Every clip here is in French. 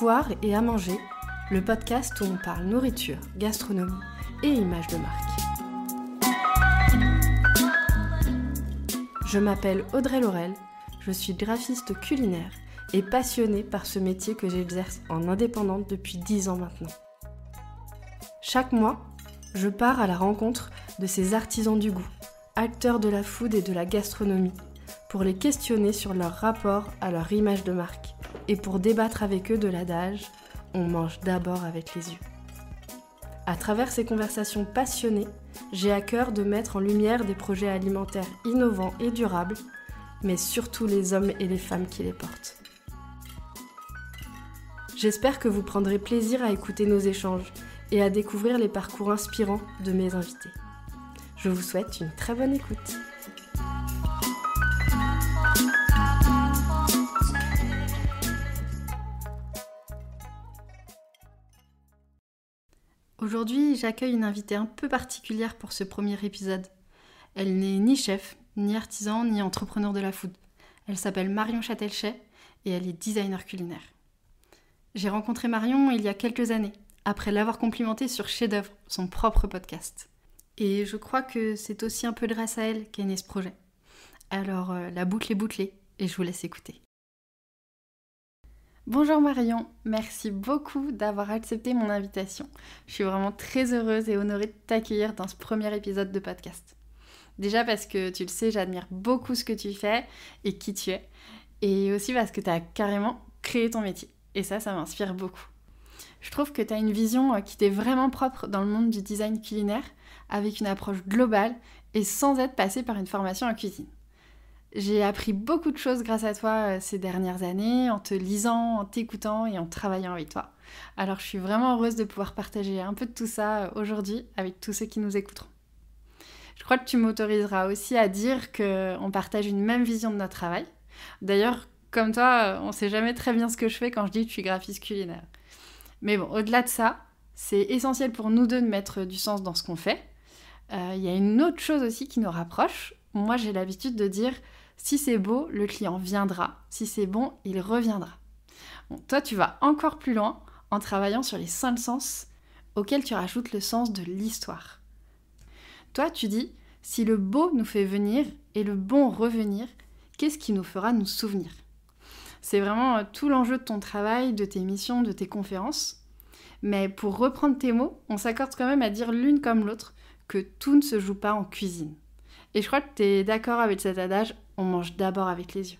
voir et à manger, le podcast où on parle nourriture, gastronomie et images de marque. Je m'appelle Audrey Laurel, je suis graphiste culinaire et passionnée par ce métier que j'exerce en indépendante depuis 10 ans maintenant. Chaque mois, je pars à la rencontre de ces artisans du goût, acteurs de la food et de la gastronomie, pour les questionner sur leur rapport à leur image de marque et pour débattre avec eux de l'adage on mange d'abord avec les yeux. À travers ces conversations passionnées, j'ai à cœur de mettre en lumière des projets alimentaires innovants et durables, mais surtout les hommes et les femmes qui les portent. J'espère que vous prendrez plaisir à écouter nos échanges et à découvrir les parcours inspirants de mes invités. Je vous souhaite une très bonne écoute. Aujourd'hui, j'accueille une invitée un peu particulière pour ce premier épisode. Elle n'est ni chef, ni artisan, ni entrepreneur de la food. Elle s'appelle Marion Châtelchet et elle est designer culinaire. J'ai rencontré Marion il y a quelques années, après l'avoir complimentée sur Chef-d'œuvre, son propre podcast. Et je crois que c'est aussi un peu grâce à elle qu'est né ce projet. Alors euh, la boucle est bouclée et je vous laisse écouter. Bonjour Marion, merci beaucoup d'avoir accepté mon invitation. Je suis vraiment très heureuse et honorée de t'accueillir dans ce premier épisode de podcast. Déjà parce que tu le sais, j'admire beaucoup ce que tu fais et qui tu es. Et aussi parce que tu as carrément créé ton métier. Et ça, ça m'inspire beaucoup. Je trouve que tu as une vision euh, qui t'est vraiment propre dans le monde du design culinaire, avec une approche globale et sans être passé par une formation en cuisine. J'ai appris beaucoup de choses grâce à toi euh, ces dernières années, en te lisant, en t'écoutant et en travaillant avec toi. Alors je suis vraiment heureuse de pouvoir partager un peu de tout ça euh, aujourd'hui avec tous ceux qui nous écouteront. Je crois que tu m'autoriseras aussi à dire qu'on partage une même vision de notre travail. D'ailleurs, comme toi, on ne sait jamais très bien ce que je fais quand je dis que je suis graphiste culinaire. Mais bon, au-delà de ça, c'est essentiel pour nous deux de mettre du sens dans ce qu'on fait. Il euh, y a une autre chose aussi qui nous rapproche. Moi, j'ai l'habitude de dire si c'est beau, le client viendra. Si c'est bon, il reviendra. toi, tu vas encore plus loin en travaillant sur les cinq sens auxquels tu rajoutes le sens de l'histoire. Toi, tu dis si le beau nous fait venir et le bon revenir, qu'est-ce qui nous fera nous souvenir c'est vraiment euh, tout l'enjeu de ton travail, de tes missions, de tes conférences. Mais pour reprendre tes mots, on s'accorde quand même à dire l'une comme l'autre que tout ne se joue pas en cuisine. Et je crois que tu es d'accord avec cet adage, on mange d'abord avec les yeux.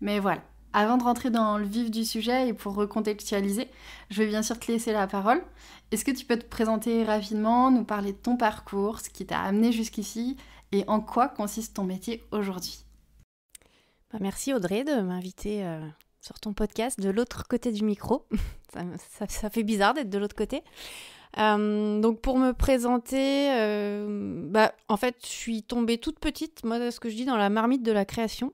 Mais voilà, avant de rentrer dans le vif du sujet et pour recontextualiser, je vais bien sûr te laisser la parole. Est-ce que tu peux te présenter rapidement, nous parler de ton parcours, ce qui t'a amené jusqu'ici et en quoi consiste ton métier aujourd'hui bah, merci Audrey de m'inviter euh, sur ton podcast de l'autre côté du micro. ça, fait bizarre d'être de l'autre côté. Euh, donc pour me présenter, euh, bah, en fait je suis tombée toute petite, moi ce que je dis, dans la marmite de la création.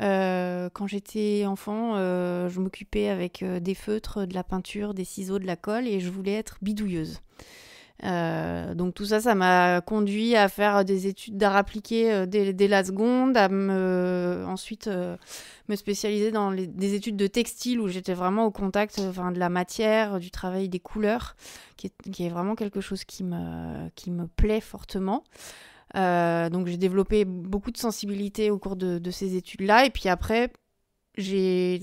quand j'étais enfant, je m'occupais avec des feutres, de la peinture, des ciseaux, de la colle et je voulais être bidouilleuse. Euh, donc tout ça, ça m'a conduit à faire des études d'art appliqué euh, dès, la seconde, à me, ensuite euh, me spécialiser dans des études de textile où j'étais vraiment au contact enfin, de la matière, du travail, des couleurs, qui est, vraiment quelque chose qui me, qui me plaît fortement. donc j'ai développé beaucoup de sensibilité au cours de, de ces études-là. Et puis après, j'ai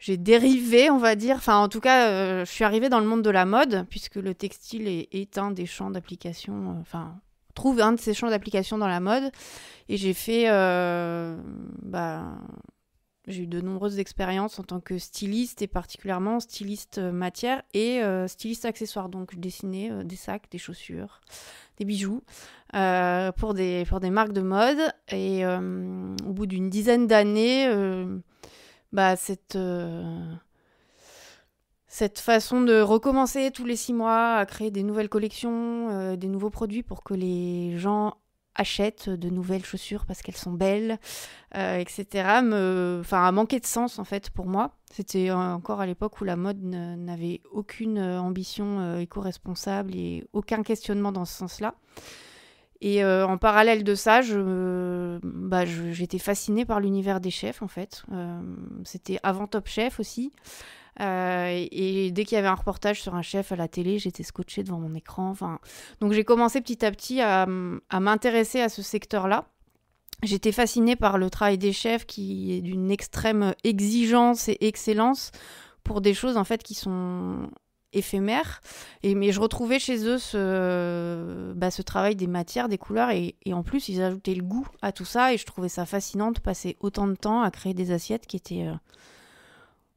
j'ai dérivé, on va dire. Enfin, en tout cas, euh, je suis arrivée dans le monde de la mode, puisque le textile est, un des champs d'application, euh, enfin, trouve un de ces champs d'application dans la mode. Et j'ai fait, euh, bah, j'ai eu de nombreuses expériences en tant que styliste, et particulièrement styliste matière et styliste accessoire. Donc, je dessinais des sacs, des chaussures, des bijoux pour, des, pour des marques de mode. Et au bout d'une dizaine d'années bah, euh, cette, façon de recommencer tous les six mois à créer des nouvelles collections, euh, des nouveaux produits pour que les gens achètent de nouvelles chaussures parce qu'elles sont belles, euh, etc. Enfin, a manqué de sens en fait pour moi. C'était encore à l'époque où la mode n'avait aucune ambition éco-responsable et aucun questionnement dans ce sens-là. Et euh, en parallèle de ça, bah, j'étais je, fascinée par l'univers des chefs, en fait. Euh, c'était avant Top Chef aussi. Euh, et, dès qu'il y avait un reportage sur un chef à la télé, j'étais scotchée devant mon écran. Enfin, donc j'ai commencé petit à petit à, à m'intéresser à ce secteur-là. J'étais fascinée par le travail des chefs qui est d'une extrême exigence et excellence pour des choses en fait qui sont éphémère. Et, mais je retrouvais chez eux ce, bah, ce travail des matières, des couleurs, et, en plus, ils ajoutaient le goût à tout ça, et je trouvais ça fascinant de passer autant de temps à créer des assiettes qui étaient euh,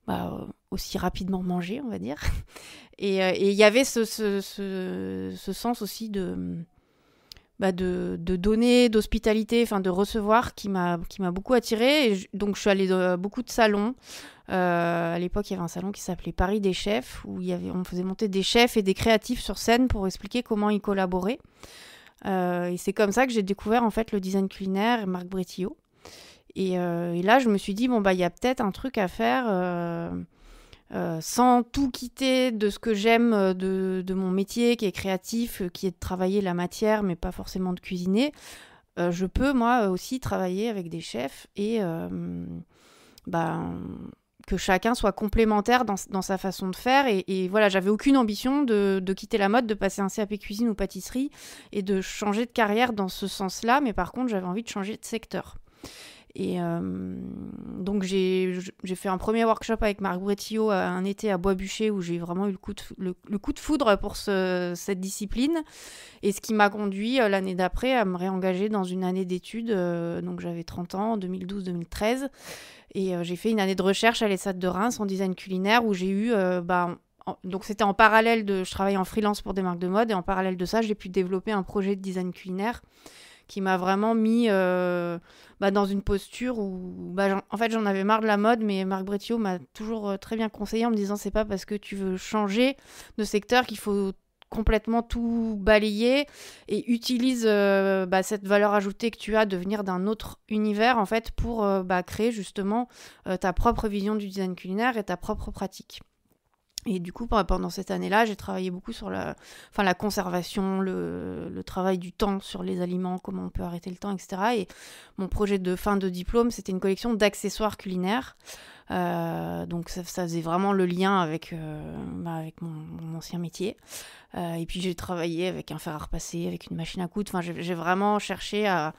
bah, euh, aussi rapidement mangées, on va dire. Euh, et il y avait ce sens aussi de bah, de, de donner, d'hospitalité, enfin de recevoir, qui m'a beaucoup attirée. donc je suis allée dans beaucoup de salons. Euh, à l'époque, il y avait un salon qui s'appelait Paris des chefs, où il y avait, on faisait monter des chefs et des créatifs sur scène pour expliquer comment ils collaboraient. Euh, et c'est comme ça que j'ai découvert en fait le design culinaire Marc Bretillot. Euh, et, là, je me suis dit, bon, bah, il y a peut-être un truc à faire euh, sans tout quitter de ce que j'aime euh, de, mon métier qui est créatif, euh, qui est de travailler la matière, mais pas forcément de cuisiner, je peux moi aussi travailler avec des chefs et ben, que chacun soit complémentaire dans, sa façon de faire. Et, voilà, j'avais aucune ambition de, de, quitter la mode, de passer un CAP cuisine ou pâtisserie et de changer de carrière dans ce sens-là, mais par contre j'avais envie de changer de secteur. Et euh, donc j'ai fait un premier workshop avec Marc Bretillot euh, un été à bois où j'ai vraiment eu le coup de, le, coup de foudre pour cette discipline. Et ce qui m'a conduit euh, l'année d'après à me réengager dans une année d'études. donc j'avais 30 ans, 2012-2013. Et j'ai fait une année de recherche à l'ESSAT de Reims en design culinaire où j'ai eu... bah, donc c'était en parallèle de... Je travaillais en freelance pour des marques de mode et en parallèle de ça, j'ai pu développer un projet de design culinaire qui m'a vraiment mis euh, bah, dans une posture où, bah, en, fait, j'en avais marre de la mode, mais Marc Brettiot m'a toujours euh, très bien conseillé en me disant c'est pas parce que tu veux changer de secteur qu'il faut complètement tout balayer et utilise euh, bah, cette valeur ajoutée que tu as de venir d'un autre univers en fait pour créer justement ta propre vision du design culinaire et ta propre pratique. Et du coup, bah, pendant cette année-là, j'ai travaillé beaucoup sur la, enfin, la conservation, le, travail du temps sur les aliments, comment on peut arrêter le temps, etc. Et mon projet de fin de diplôme, c'était une collection d'accessoires culinaires. Euh, donc ça, faisait vraiment le lien avec, euh, bah, avec mon, ancien métier. Euh, et puis j'ai travaillé avec un fer à repasser, avec une machine à coudre. Enfin, j'ai vraiment cherché à,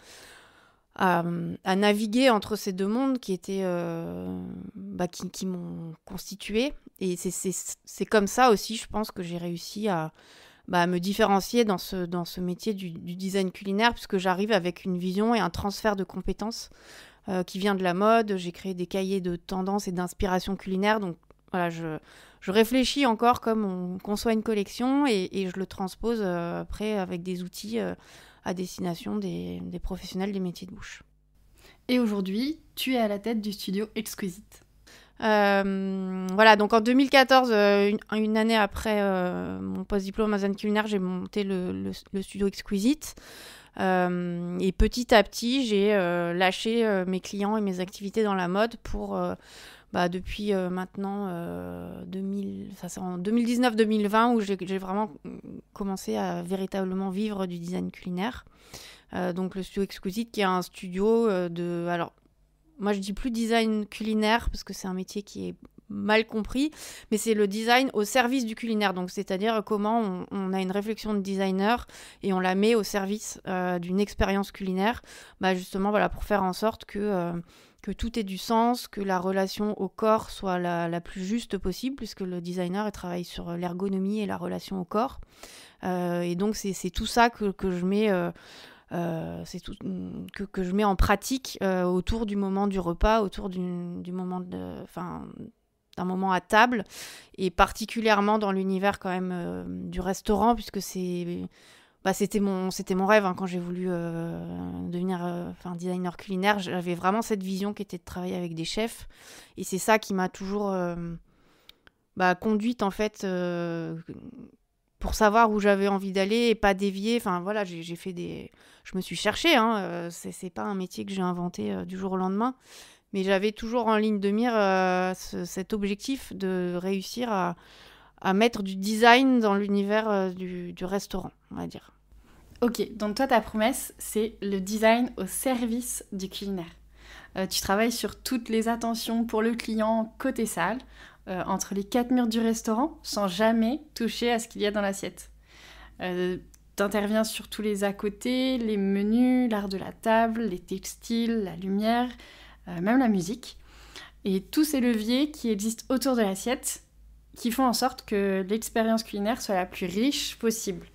à, naviguer entre ces deux mondes qui étaient euh, bah, qui, m'ont constitué et c'est comme ça aussi je pense que j'ai réussi à, bah, me différencier dans ce, dans ce métier du, design culinaire puisque j'arrive avec une vision et un transfert de compétences euh, qui vient de la mode j'ai créé des cahiers de tendances et d'inspiration culinaire donc voilà je, je réfléchis encore comme on conçoit une collection et, et je le transpose euh, après avec des outils à destination des, professionnels des métiers de bouche. Et aujourd'hui, tu es à la tête du studio Exquisite. Euh, voilà, donc en 2014, euh, une, année après euh, mon post-diplôme à Zen culinaire, j'ai monté le, studio Exquisite. et petit à petit, j'ai lâché mes clients et mes activités dans la mode pour, bah, depuis maintenant 2000, ça, en 2019-2020, où j'ai vraiment commencer à véritablement vivre du design culinaire. Euh, donc le studio Exquisite qui est un studio euh, de... Alors, moi je dis plus design culinaire parce que c'est un métier qui est mal compris, mais c'est le design au service du culinaire, donc c'est-à-dire comment on, a une réflexion de designer et on la met au service euh, d'une expérience culinaire, bah, justement voilà pour faire en sorte que que tout ait du sens, que la relation au corps soit la, plus juste possible, puisque le designer travaille sur euh, l'ergonomie et la relation au corps. Euh, et donc c'est tout ça que, je mets. Euh, tout que, je mets en pratique autour du moment du repas, autour du, moment enfin, d'un moment à table, et particulièrement dans l'univers quand même du restaurant, puisque c'est bah, c'était mon c'était mon rêve hein, quand j'ai voulu euh, devenir euh, enfin designer culinaire j'avais vraiment cette vision qui était de travailler avec des chefs et c'est ça qui m'a toujours euh, bah, conduite en fait pour savoir où j'avais envie d'aller et pas dévier enfin voilà j'ai fait des je me suis cherchée hein, c'est pas un métier que j'ai inventé du jour au lendemain mais j'avais toujours en ligne de mire cet objectif de réussir à à mettre du design dans l'univers euh, du, restaurant, on va dire. Ok, donc toi, ta promesse, c'est le design au service du culinaire. Euh, tu travailles sur toutes les attentions pour le client côté salle, euh, entre les quatre murs du restaurant, sans jamais toucher à ce qu'il y a dans l'assiette. Euh, tu interviens sur tous les à côté, les menus, l'art de la table, les textiles, la lumière, même la musique. Et tous ces leviers qui existent autour de l'assiette, qui font en sorte que l'expérience culinaire soit la plus riche possible.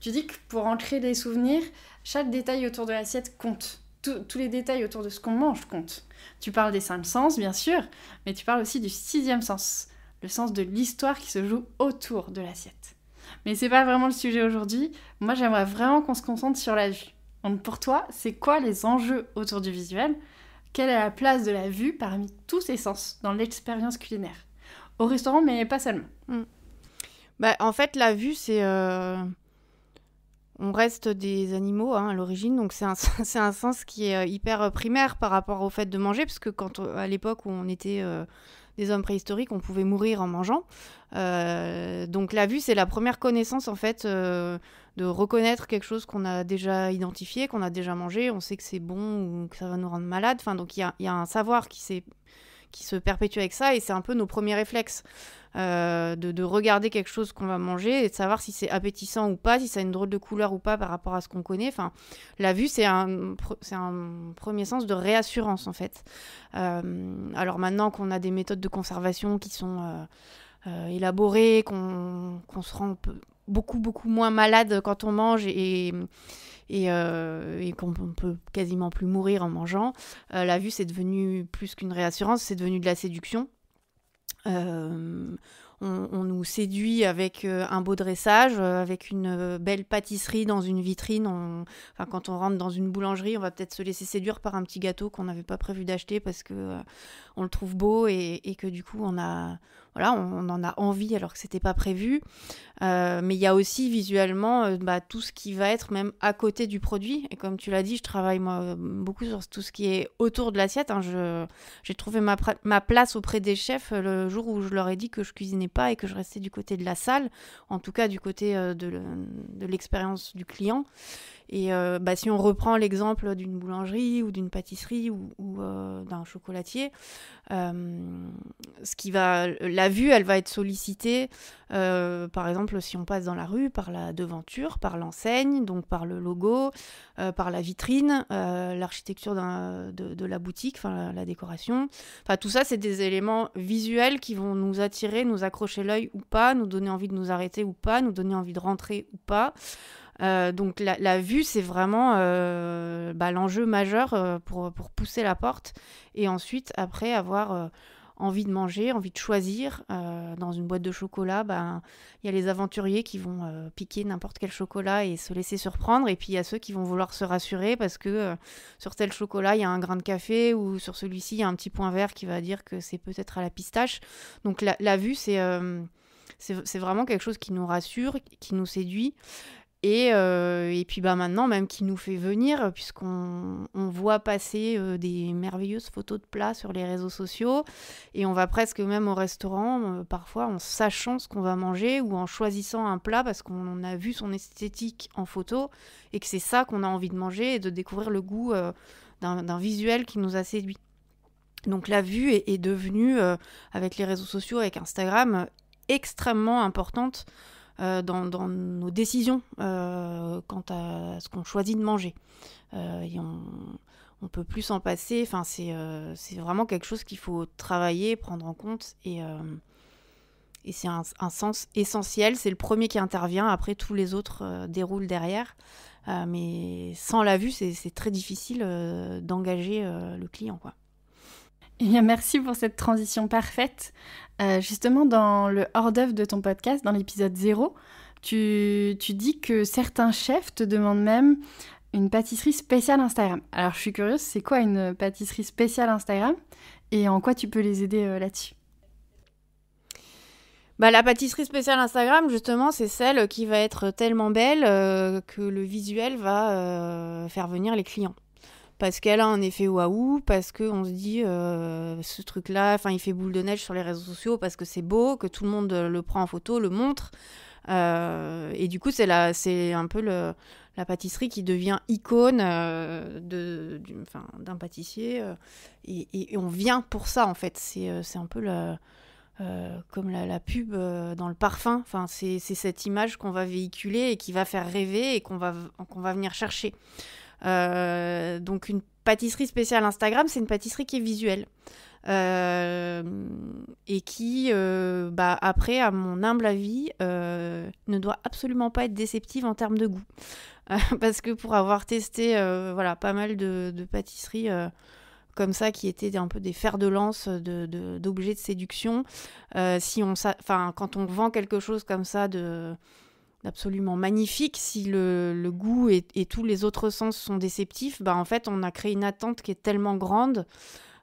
Tu dis que pour ancrer des souvenirs, chaque détail autour de l'assiette compte. tous les détails autour de ce qu'on mange comptent. Tu parles des cinq sens, bien sûr, mais tu parles aussi du sixième sens, le sens de l'histoire qui se joue autour de l'assiette. Mais c'est pas vraiment le sujet aujourd'hui. Moi, j'aimerais vraiment qu'on se concentre sur la vue. pour toi, c'est quoi les enjeux autour du visuel Quelle est la place de la vue parmi tous ces sens dans l'expérience culinaire au restaurant, mais pas seulement. Mm. Bah, en fait, la vue, c'est. Euh, on reste des animaux hein, à l'origine, donc c'est un, un, sens qui est euh, hyper euh, primaire par rapport au fait de manger, parce que quand à l'époque où on était des hommes préhistoriques, on pouvait mourir en mangeant. donc la vue, c'est la première connaissance en fait de reconnaître quelque chose qu'on a déjà identifié, qu'on a déjà mangé. On sait que c'est bon ou que ça va nous rendre malade. Enfin, donc il y y a un savoir qui s'est qui se perpétue avec ça et c'est un peu nos premiers réflexes. Euh, de, regarder quelque chose qu'on va manger et de savoir si c'est appétissant ou pas, si ça a une drôle de couleur ou pas par rapport à ce qu'on connaît. Enfin, la vue, c'est un, premier sens de réassurance en fait. Euh, alors maintenant qu'on a des méthodes de conservation qui sont euh, élaborées, qu'on, se rend beaucoup beaucoup moins malade quand on mange et euh, et, qu'on ne peut quasiment plus mourir en mangeant. Euh, la vue, c'est devenu plus qu'une réassurance, c'est devenu de la séduction. Euh, on, nous séduit avec un beau dressage, avec une belle pâtisserie dans une vitrine. quand on rentre dans une boulangerie, on va peut-être se laisser séduire par un petit gâteau qu'on n'avait pas prévu d'acheter parce qu'on le trouve beau et, que du coup on a, voilà, on, en a envie alors que c'était pas prévu. Euh, mais il y a aussi visuellement euh, bah, tout ce qui va être même à côté du produit. Et comme tu l'as dit, je travaille beaucoup sur tout ce qui est autour de l'assiette. Hein. J'ai trouvé ma, ma, place auprès des chefs euh, le jour où je leur ai dit que je cuisinais pas et que je restais du côté de la salle, en tout cas du côté de l'expérience du client. Et euh, bah, si on reprend l'exemple d'une boulangerie ou d'une pâtisserie ou, euh, d'un chocolatier, euh, ce qui va, la vue, elle va être sollicitée, par exemple, si on passe dans la rue, par la devanture, par l'enseigne, donc par le logo, par la vitrine, l'architecture de, la boutique, la, la décoration. Enfin, tout ça, c'est des éléments visuels qui vont nous attirer, nous accrocher l'œil ou pas, nous donner envie de nous arrêter ou pas, nous donner envie de rentrer ou pas. Euh, donc la, la vue, c'est vraiment euh, bah, l'enjeu majeur euh, pour, pour, pousser la porte. Et ensuite, après avoir envie de manger, envie de choisir, dans une boîte de chocolat, ben, il y a les aventuriers qui vont piquer n'importe quel chocolat et se laisser surprendre. Et puis il y a ceux qui vont vouloir se rassurer parce que sur tel chocolat, il y a un grain de café ou sur celui-ci, il y a un petit point vert qui va dire que c'est peut-être à la pistache. Donc la, la vue, c'est c'est vraiment quelque chose qui nous rassure, qui nous séduit. Et, euh, et puis bah maintenant, même qui nous fait venir, puisqu'on on voit passer euh, des merveilleuses photos de plats sur les réseaux sociaux, et on va presque même au restaurant, euh, parfois en sachant ce qu'on va manger ou en choisissant un plat parce qu'on a vu son esthétique en photo et que c'est ça qu'on a envie de manger et de découvrir le goût d'un visuel qui nous a séduit. Donc la vue est, devenue, avec les réseaux sociaux, avec Instagram, extrêmement importante euh, dans, nos décisions euh, quant à ce qu'on choisit de manger. Euh, on, ne peut plus s'en passer. Enfin, c'est vraiment quelque chose qu'il faut travailler, prendre en compte. Et, c'est un, un, sens essentiel. C'est le premier qui intervient. Après, tous les autres déroulent derrière. mais sans la vue, c'est très difficile d'engager le client. quoi. Eh merci pour cette transition parfaite. Euh, justement, dans le hors-d'œuvre de ton podcast, dans l'épisode 0, tu, dis que certains chefs te demandent même une pâtisserie spéciale Instagram. Alors, je suis curieuse, c'est quoi une pâtisserie spéciale Instagram et en quoi tu peux les aider euh, là-dessus bah, la pâtisserie spéciale Instagram, justement, c'est celle qui va être tellement belle euh, que le visuel va faire venir les clients parce qu'elle a un effet waouh, parce qu'on se dit euh, ce truc-là, enfin il fait boule de neige sur les réseaux sociaux parce que c'est beau, que tout le monde le prend en photo, le montre. Euh, et du coup, c'est c'est un peu le, la pâtisserie qui devient icône euh, de, d'un pâtissier. Et, on vient pour ça, en fait. C'est, un peu la, comme la, pub dans le parfum. Enfin, c'est, cette image qu'on va véhiculer et qui va faire rêver et qu'on va, qu'on va venir chercher. Euh, donc une pâtisserie spéciale Instagram, c'est une pâtisserie qui est visuelle. Euh, et qui, euh, bah, après, à mon humble avis, ne doit absolument pas être déceptive en termes de goût. parce que pour avoir testé voilà, pas mal de, pâtisseries comme ça, qui étaient un peu des fers de lance d'objets de, de séduction, si quand on vend quelque chose comme ça de absolument magnifique. Si le, le goût et, tous les autres sens sont déceptifs, bah, en fait, on a créé une attente qui est tellement grande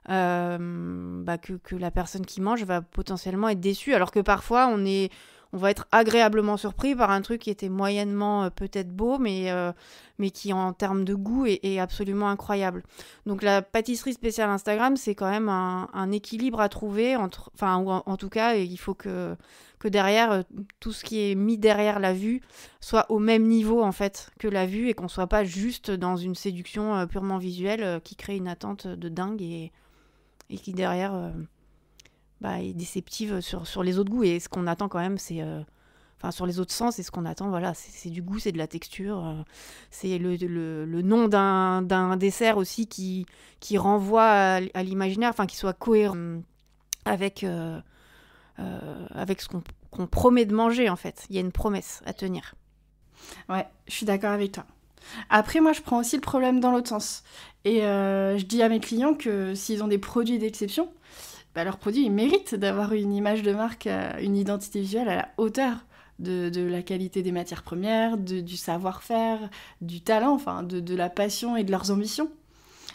euh, bah, que, que, la personne qui mange va potentiellement être déçue. Alors que parfois, on est, on va être agréablement surpris par un truc qui était moyennement euh, peut-être beau, mais, euh, mais qui en termes de goût est, absolument incroyable. Donc la pâtisserie spéciale Instagram, c'est quand même un, équilibre à trouver, entre, enfin, en, tout cas, il faut que, que derrière, euh, tout ce qui est mis derrière la vue soit au même niveau en fait que la vue et qu'on ne soit pas juste dans une séduction purement visuelle qui crée une attente de dingue et, et qui derrière bah, déceptive sur, sur les autres goûts. Et ce qu'on attend quand même, c'est. Euh, enfin, sur les autres sens, c'est ce qu'on attend. Voilà, c'est du goût, c'est de la texture. Euh, c'est le, le, le, nom d'un dessert aussi qui, qui renvoie à, l'imaginaire, enfin, qui soit cohérent avec, euh, avec ce qu'on promet de manger, en fait. Il y a une promesse à tenir. Ouais, je suis d'accord avec toi. Après, moi, je prends aussi le problème dans l'autre sens. Et je dis à mes clients que s'ils ont des produits d'exception, bah, leurs produits produit, d'avoir une image de marque, euh, une identité visuelle à la hauteur de, de la qualité des matières premières, du savoir-faire, du talent, enfin, de, de la passion et de leurs ambitions.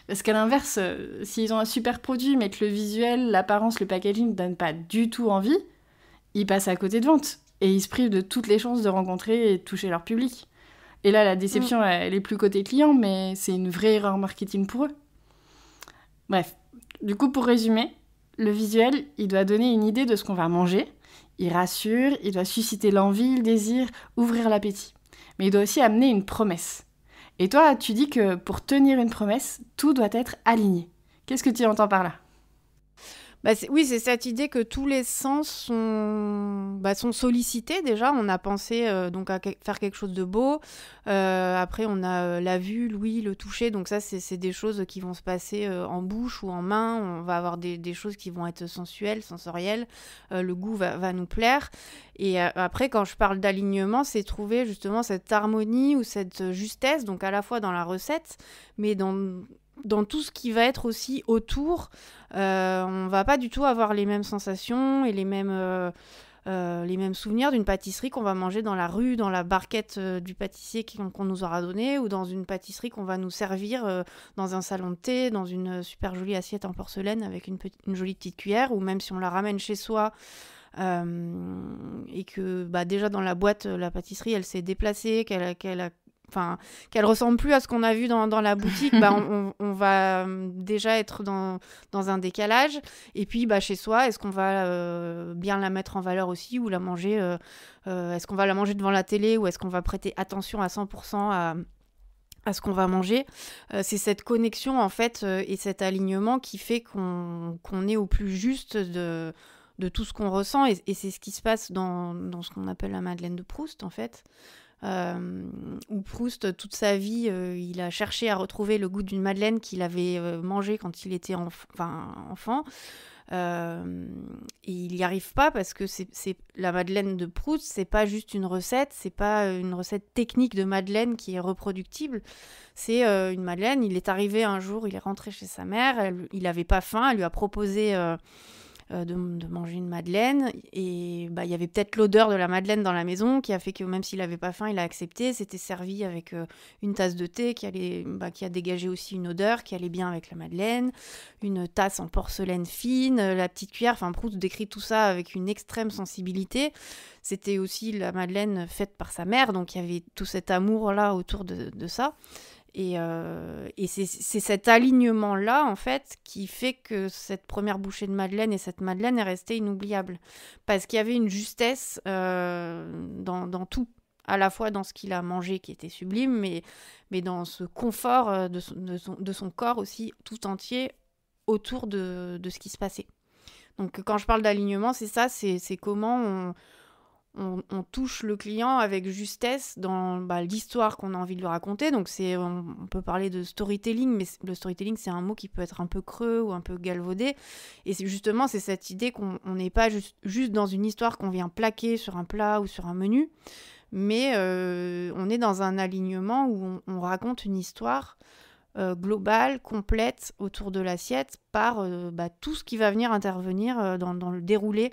Parce qu'à l'inverse, euh, s'ils ont un super produit, mais que le visuel, l'apparence, le packaging ne donnent pas du tout envie, ils passent à côté de vente. Et ils se privent de toutes les chances de rencontrer et de toucher leur public. Et là, la déception, mm. elle est plus côté client, mais c'est une vraie erreur marketing pour eux. Bref, du coup, pour résumer, le visuel, il doit donner une idée de ce qu'on va manger. Il rassure, il doit susciter l'envie, le désir, ouvrir l'appétit. Mais il doit aussi amener une promesse. Et toi, tu dis que pour tenir une promesse, tout doit être aligné. Qu'est-ce que tu entends par là bah, oui, c'est cette idée que tous les sens sont, bah, sont sollicités déjà. On a pensé euh, donc à faire quelque chose de beau. Euh, après, on a euh, la vue, l'ouïe, le toucher. Donc ça, c'est des choses qui vont se passer en bouche ou en main. On va avoir des, choses qui vont être sensuelles, sensorielles. le goût va, va, nous plaire. Et après, quand je parle d'alignement, c'est trouver justement cette harmonie ou cette justesse, donc à la fois dans la recette, mais dans dans tout ce qui va être aussi autour, euh, on va pas du tout avoir les mêmes sensations et les mêmes, euh, euh, les mêmes souvenirs d'une pâtisserie qu'on va manger dans la rue, dans la barquette du pâtissier qu'on nous aura donné, ou dans une pâtisserie qu'on va nous servir dans un salon de thé, dans une super jolie assiette en porcelaine avec une, une jolie petite cuillère, ou même si on la ramène chez soi. et que bah, déjà dans la boîte, la pâtisserie, elle s'est déplacée, qu'elle qu'elle a enfin qu'elle ressemble plus à ce qu'on a vu dans, la boutique bah, on, va euh, déjà être dans, un décalage et puis bah, chez soi est-ce qu'on va euh, bien la mettre en valeur aussi ou la manger euh, est-ce qu'on va la manger devant la télé ou est-ce qu'on va prêter attention à 100% à, ce qu'on va manger, c'est cette connexion en fait et cet alignement qui fait qu'on est au plus juste de, tout ce qu'on ressent et, c'est ce qui se passe dans ce qu'on appelle la Madeleine de Proust en fait. Euh, où Proust, toute sa vie, euh, il a cherché à retrouver le goût d'une madeleine qu'il avait euh, mangée quand il était enfin, enfant. et il n'y arrive pas parce que c'est la madeleine de Proust, c'est pas juste une recette, c'est pas une recette technique de madeleine qui est reproductible. C'est une madeleine. Il est arrivé un jour, il est rentré chez sa mère, il n'avait pas faim, elle lui a proposé. Euh, de, manger une madeleine. Et bah, il y avait peut-être l'odeur de la madeleine dans la maison qui a fait que même s'il n'avait pas faim, il a accepté. C'était servi avec euh, une tasse de thé qui, allait, bah, qui a dégagé aussi une odeur qui allait bien avec la madeleine, une tasse en porcelaine fine, euh, la petite cuillère. Enfin, Proust décrit tout ça avec une extrême sensibilité. C'était aussi la madeleine faite par sa mère, donc il y avait tout cet amour-là autour de ça. Et, euh, c'est cet alignement-là, en fait, qui fait que cette première bouchée de Madeleine et cette Madeleine est restée inoubliable. Parce qu'il y avait une justesse euh, dans, tout, à la fois dans ce qu'il a mangé qui était sublime, mais, mais dans ce confort euh, de son, corps aussi tout entier autour de, de, ce qui se passait. Donc quand je parle d'alignement, c'est ça, c'est comment on, on, touche le client avec justesse dans bah, l'histoire qu'on a envie de lui raconter. Donc c'est, on, peut parler de storytelling, mais le storytelling c'est un mot qui peut être un peu creux ou un peu galvaudé. Et c'est justement c'est cette idée qu'on n'est pas juste dans une histoire qu'on vient plaquer sur un plat ou sur un menu, mais euh, on est dans un alignement où on, raconte une histoire euh, globale, complète autour de l'assiette par euh, bah, tout ce qui va venir intervenir dans le déroulé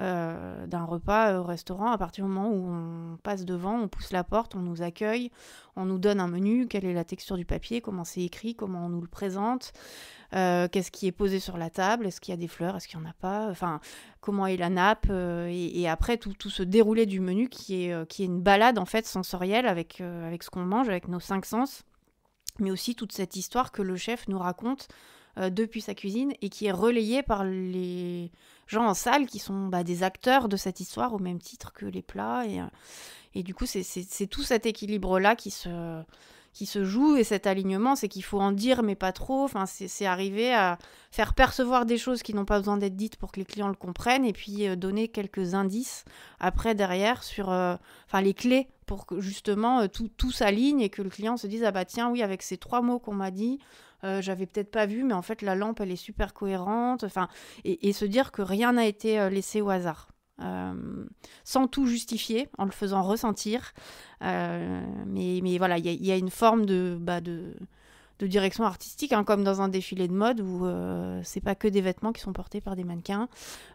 euh, d'un repas euh, au restaurant, à partir du moment où on passe devant, on pousse la porte, on nous accueille, on nous donne un menu, quelle est la texture du papier, comment c'est écrit, comment on nous le présente, euh, qu'est-ce qui est posé sur la table, est-ce qu'il y a des fleurs, est-ce qu'il n'y en a pas, enfin, comment est la nappe, et, après tout, tout ce déroulé du menu qui est, qui est une balade en fait sensorielle avec, avec ce qu'on mange, avec nos cinq sens, mais aussi toute cette histoire que le chef nous raconte depuis sa cuisine et qui est relayée par les gens en salle qui sont bah, des acteurs de cette histoire au même titre que les plats. Et, euh, et du coup, c'est tout cet équilibre-là qui se, qui se joue et cet alignement, c'est qu'il faut en dire mais pas trop. Enfin, c'est arriver à faire percevoir des choses qui n'ont pas besoin d'être dites pour que les clients le comprennent et puis euh, donner quelques indices après derrière sur euh, enfin les clés pour que justement tout, tout s'aligne et que le client se dise ah bah tiens oui avec ces trois mots qu'on m'a dit euh, j'avais peut-être pas vu, mais en fait la lampe elle est super cohérente, enfin, et, se dire que rien n'a été euh, laissé au hasard. Euh, sans tout justifier, en le faisant ressentir. mais, voilà, il y, a une forme de, bah, de, de direction artistique, hein, comme dans un défilé de mode où euh, c'est pas que des vêtements qui sont portés par des mannequins,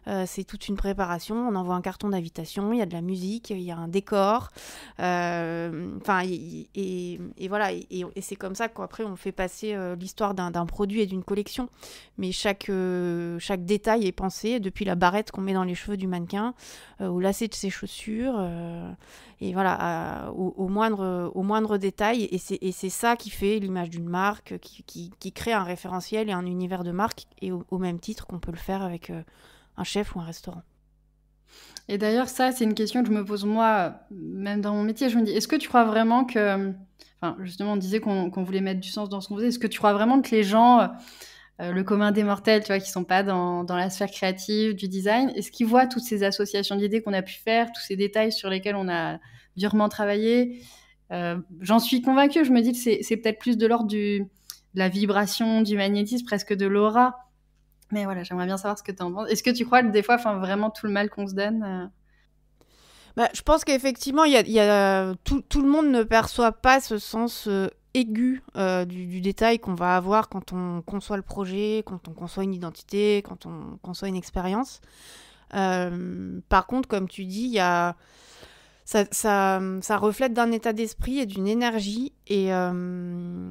euh, c'est toute une préparation. On envoie un carton d'invitation, il y a de la musique, il y a un décor, euh, enfin et, voilà. Et, c'est comme ça qu'après on fait passer l'histoire d'un produit et d'une collection. Mais chaque chaque détail est pensé depuis la barrette qu'on met dans les cheveux du mannequin au lacet de ses chaussures et voilà au, moindre au moindre détail. Et c'est ça qui fait l'image d'une marque qui, crée un référentiel et un univers de marque, et au, même titre qu'on peut le faire avec euh, un chef ou un restaurant. Et d'ailleurs, ça, c'est une question que je me pose moi, même dans mon métier. Je me dis, est-ce que tu crois vraiment que. justement, on disait qu'on voulait mettre du sens dans ce qu'on faisait. Est-ce que tu crois vraiment que les gens, euh, euh, le commun des mortels, tu vois, qui sont pas dans, dans la sphère créative, du design, est-ce qu'ils voient toutes ces associations d'idées qu'on a pu faire, tous ces détails sur lesquels on a durement travaillé euh, j'en suis convaincue. Je me dis que c'est peut-être plus de l'ordre de la vibration, du magnétisme, presque de l'aura. Mais voilà, j'aimerais bien savoir ce que tu en penses. Est-ce que tu crois que des fois, enfin, vraiment tout le mal qu'on se donne euh, bah, je pense qu'effectivement, y y a, tout, le monde ne perçoit pas ce sens euh, aigu du, détail qu'on va avoir quand on conçoit le projet, quand on conçoit une identité, quand on conçoit une expérience. par contre, comme tu dis, il y a, ça, ça, reflète d'un état d'esprit et d'une énergie. Et, euh,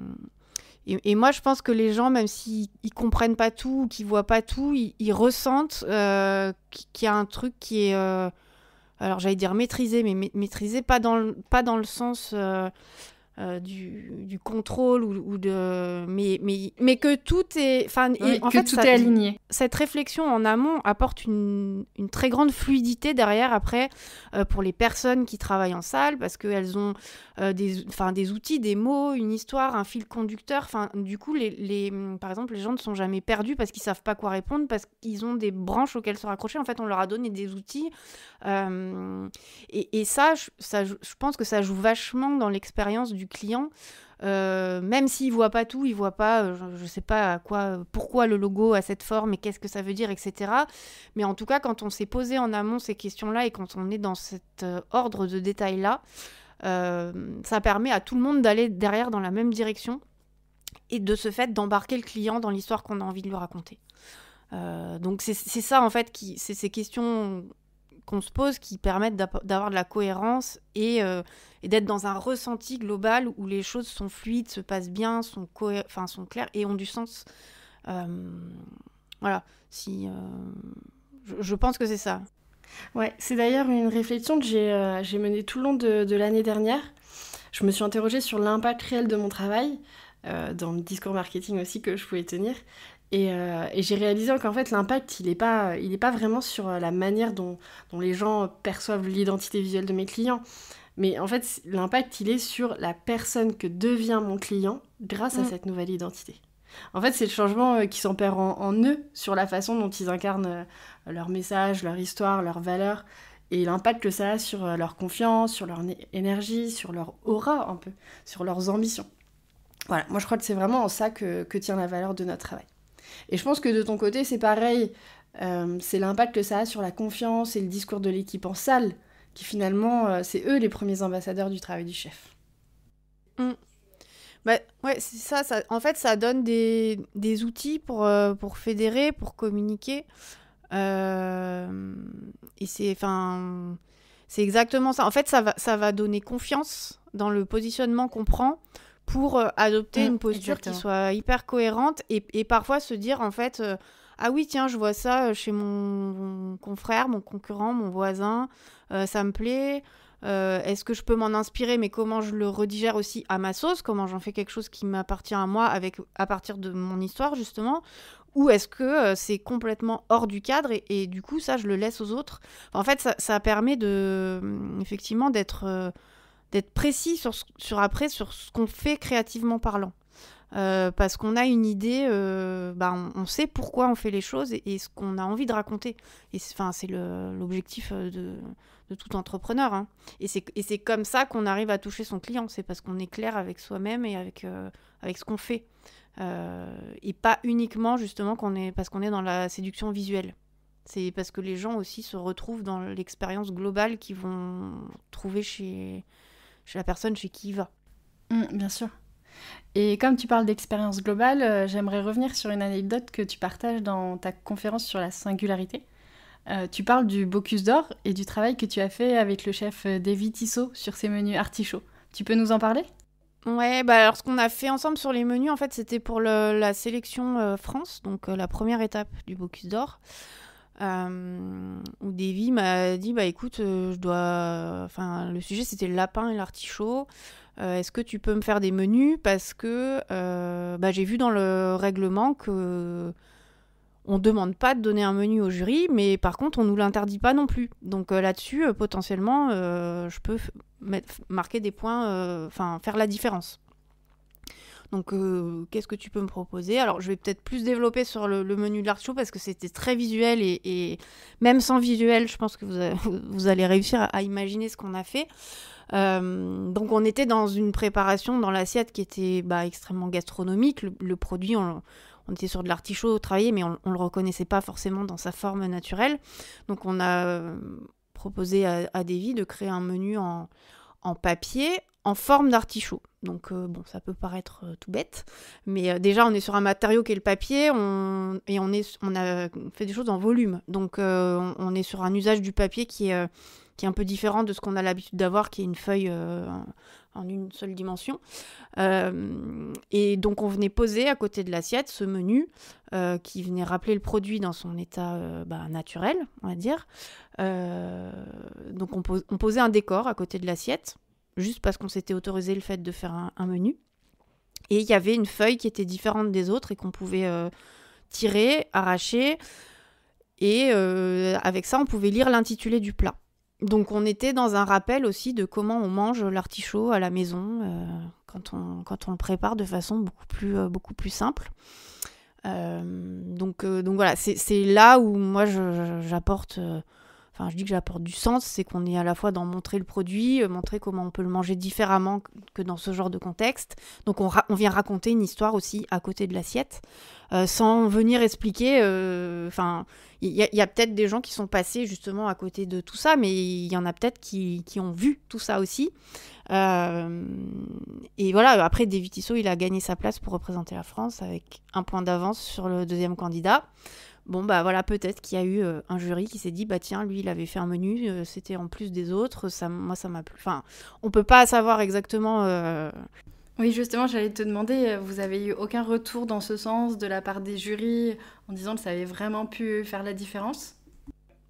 et, moi, je pense que les gens, même s'ils ne comprennent pas tout, ou qu'ils voient pas tout, ils, ressentent euh, qu'il y a un truc qui est... Euh, alors j'allais dire maîtrisé, mais maîtrisé pas dans pas dans le sens euh, du, du, contrôle ou, de mais, mais mais que tout est enfin en fait tout est aligné cette réflexion en amont apporte une, une très grande fluidité derrière après euh, pour les personnes qui travaillent en salle parce qu'elles ont euh, des enfin des outils des mots une histoire un fil conducteur enfin du coup les, les par exemple les gens ne sont jamais perdus parce qu'ils savent pas quoi répondre parce qu'ils ont des branches auxquelles se raccrocher en fait on leur a donné des outils et, et ça, ça je pense que ça joue vachement dans l'expérience du client, euh, même s'il voit pas tout, il voit pas, euh, je, ne sais pas à quoi, pourquoi le logo a cette forme et qu'est-ce que ça veut dire, etc. Mais en tout cas, quand on s'est posé en amont ces questions-là et quand on est dans cet euh, ordre de détails-là, ça permet à tout le monde d'aller derrière dans la même direction et de ce fait d'embarquer le client dans l'histoire qu'on a envie de lui raconter. donc c'est ça en fait qui, c'est ces questions qu'on se pose qui permettent d'avoir de la cohérence euh, et, d'être dans un ressenti global où les choses sont fluides, se passent bien, sont, enfin, sont claires et ont du sens. Euh, voilà, si, euh, je, pense que c'est ça. Ouais, c'est d'ailleurs une réflexion que j'ai menée tout le long de, de l'année dernière. Je me suis interrogée sur l'impact réel de mon travail, dans le discours marketing aussi que je pouvais tenir. Euh, et, j'ai réalisé qu'en fait, l'impact, il n'est pas, il pas vraiment sur euh, la manière dont, les gens perçoivent l'identité visuelle de mes clients. Mais en fait, l'impact, il est sur la personne que devient mon client grâce à mm. cette nouvelle identité. En fait, c'est le changement euh, qui s'empère en, en, eux sur la façon dont ils incarnent leur message, leur histoire, leurs valeurs et l'impact que ça a sur leur confiance, sur leur énergie, sur leur aura un peu, sur leurs ambitions. Voilà, moi je crois que c'est vraiment en ça que tient la valeur de notre travail. Et je pense que de ton côté, c'est pareil. Euh, c'est l'impact que ça a sur la confiance et le discours de l'équipe en salle, qui finalement, euh, c'est eux les premiers ambassadeurs du travail du chef. Mm. Bah, ouais, c'est ça, En fait, ça donne des, des outils pour, euh, pour fédérer, pour communiquer. et c'est, enfin, c'est exactement ça. En fait, ça va, ça va donner confiance dans le positionnement qu'on prend pour euh, adopter mm, une posture qui soit hyper cohérente et, parfois se dire en fait euh, ah oui tiens je vois ça euh, chez mon confrère mon concurrent mon voisin ça me plaît est-ce que je peux m'en inspirer mais comment je le redigère aussi à ma sauce comment j'en fais quelque chose qui m'appartient à moi avec à partir de mon histoire justement ou est-ce que c'est complètement hors du cadre et, du coup ça je le laisse aux autres en fait ça, permet de effectivement d'être d'être précis sur, ce, sur après sur ce qu'on fait créativement parlant. Euh, parce qu'on a une idée, euh, bah, on, sait pourquoi on fait les choses et, ce qu'on a envie de raconter. Et enfin, c'est l'objectif euh, de, de, tout entrepreneur. Hein. Et c'est comme ça qu'on arrive à toucher son client. C'est parce qu'on est clair avec soi-même et avec, avec ce qu'on fait. et pas uniquement justement qu'on est parce qu'on est dans la séduction visuelle. C'est parce que les gens aussi se retrouvent dans l'expérience globale qu'ils vont trouver chez, suis la personne chez qui va. Mm, bien sûr. Et comme tu parles d'expérience globale, euh, j'aimerais revenir sur une anecdote que tu partages dans ta conférence sur la singularité. Euh, tu parles du Bocus d'Or et du travail que tu as fait avec le chef euh, David Tissot sur ses menus artichauts. Tu peux nous en parler Ouais, bah alors ce qu'on a fait ensemble sur les menus, en fait, c'était pour la sélection France, donc la première étape du Bocus d'Or. Euh, où Davy m'a dit bah écoute euh, je dois enfin le sujet c'était le lapin et l'artichaut euh, est-ce que tu peux me faire des menus parce que bah, j'ai vu dans le règlement que on demande pas de donner un menu au jury mais par contre on nous l'interdit pas non plus donc là-dessus potentiellement je peux marquer des points enfin faire la différence donc, euh, qu'est-ce que tu peux me proposer Alors, je vais peut-être plus développer sur le, menu de l'artichaut parce que c'était très visuel et, même sans visuel, je pense que vous, allez réussir à, imaginer ce qu'on a fait. Euh, donc on était dans une préparation dans l'assiette qui était bah, extrêmement gastronomique. Le, produit, on, était sur de l'artichaut travaillé, mais on, ne le reconnaissait pas forcément dans sa forme naturelle. Donc on a euh, proposé à, Davy de créer un menu en papier en forme d'artichaut. Donc euh, bon, ça peut paraître euh, tout bête, mais euh, déjà on est sur un matériau qui est le papier, et on, a fait des choses en volume. Donc on, est sur un usage du papier qui est, un peu différent de ce qu'on a l'habitude d'avoir, qui est une feuille en une seule dimension. et donc on venait poser à côté de l'assiette ce menu qui venait rappeler le produit dans son état bah, naturel, on va dire. donc on posait un décor à côté de l'assiette juste parce qu'on s'était autorisé le fait de faire un, menu. Et il y avait une feuille qui était différente des autres et qu'on pouvait euh, tirer, arracher. Et euh, avec ça, on pouvait lire l'intitulé du plat. Donc on était dans un rappel aussi de comment on mange l'artichaut à la maison euh, quand, on, quand on le prépare de façon beaucoup plus, beaucoup plus simple. donc, donc voilà, c'est là où moi j'apporte enfin je dis que j'apporte du sens, c'est qu'on est à la fois dans montrer le produit, euh, montrer comment on peut le manger différemment que dans ce genre de contexte. Donc on, vient raconter une histoire aussi à côté de l'assiette, euh, sans venir expliquer. Euh, enfin, il y a, peut-être des gens qui sont passés justement à côté de tout ça, mais il y en a peut-être qui, ont vu tout ça aussi. et voilà, après Tissot, il a gagné sa place pour représenter la France avec un point d'avance sur le deuxième candidat. Bon, bah voilà, peut-être qu'il y a eu euh, un jury qui s'est dit, bah tiens, lui, il avait fait un menu, euh, c'était en plus des autres, ça, moi, ça m'a plu. Enfin, on peut pas savoir exactement. Euh, oui, justement, j'allais te demander, vous avez eu aucun retour dans ce sens de la part des jurys en disant que ça avait vraiment pu faire la différence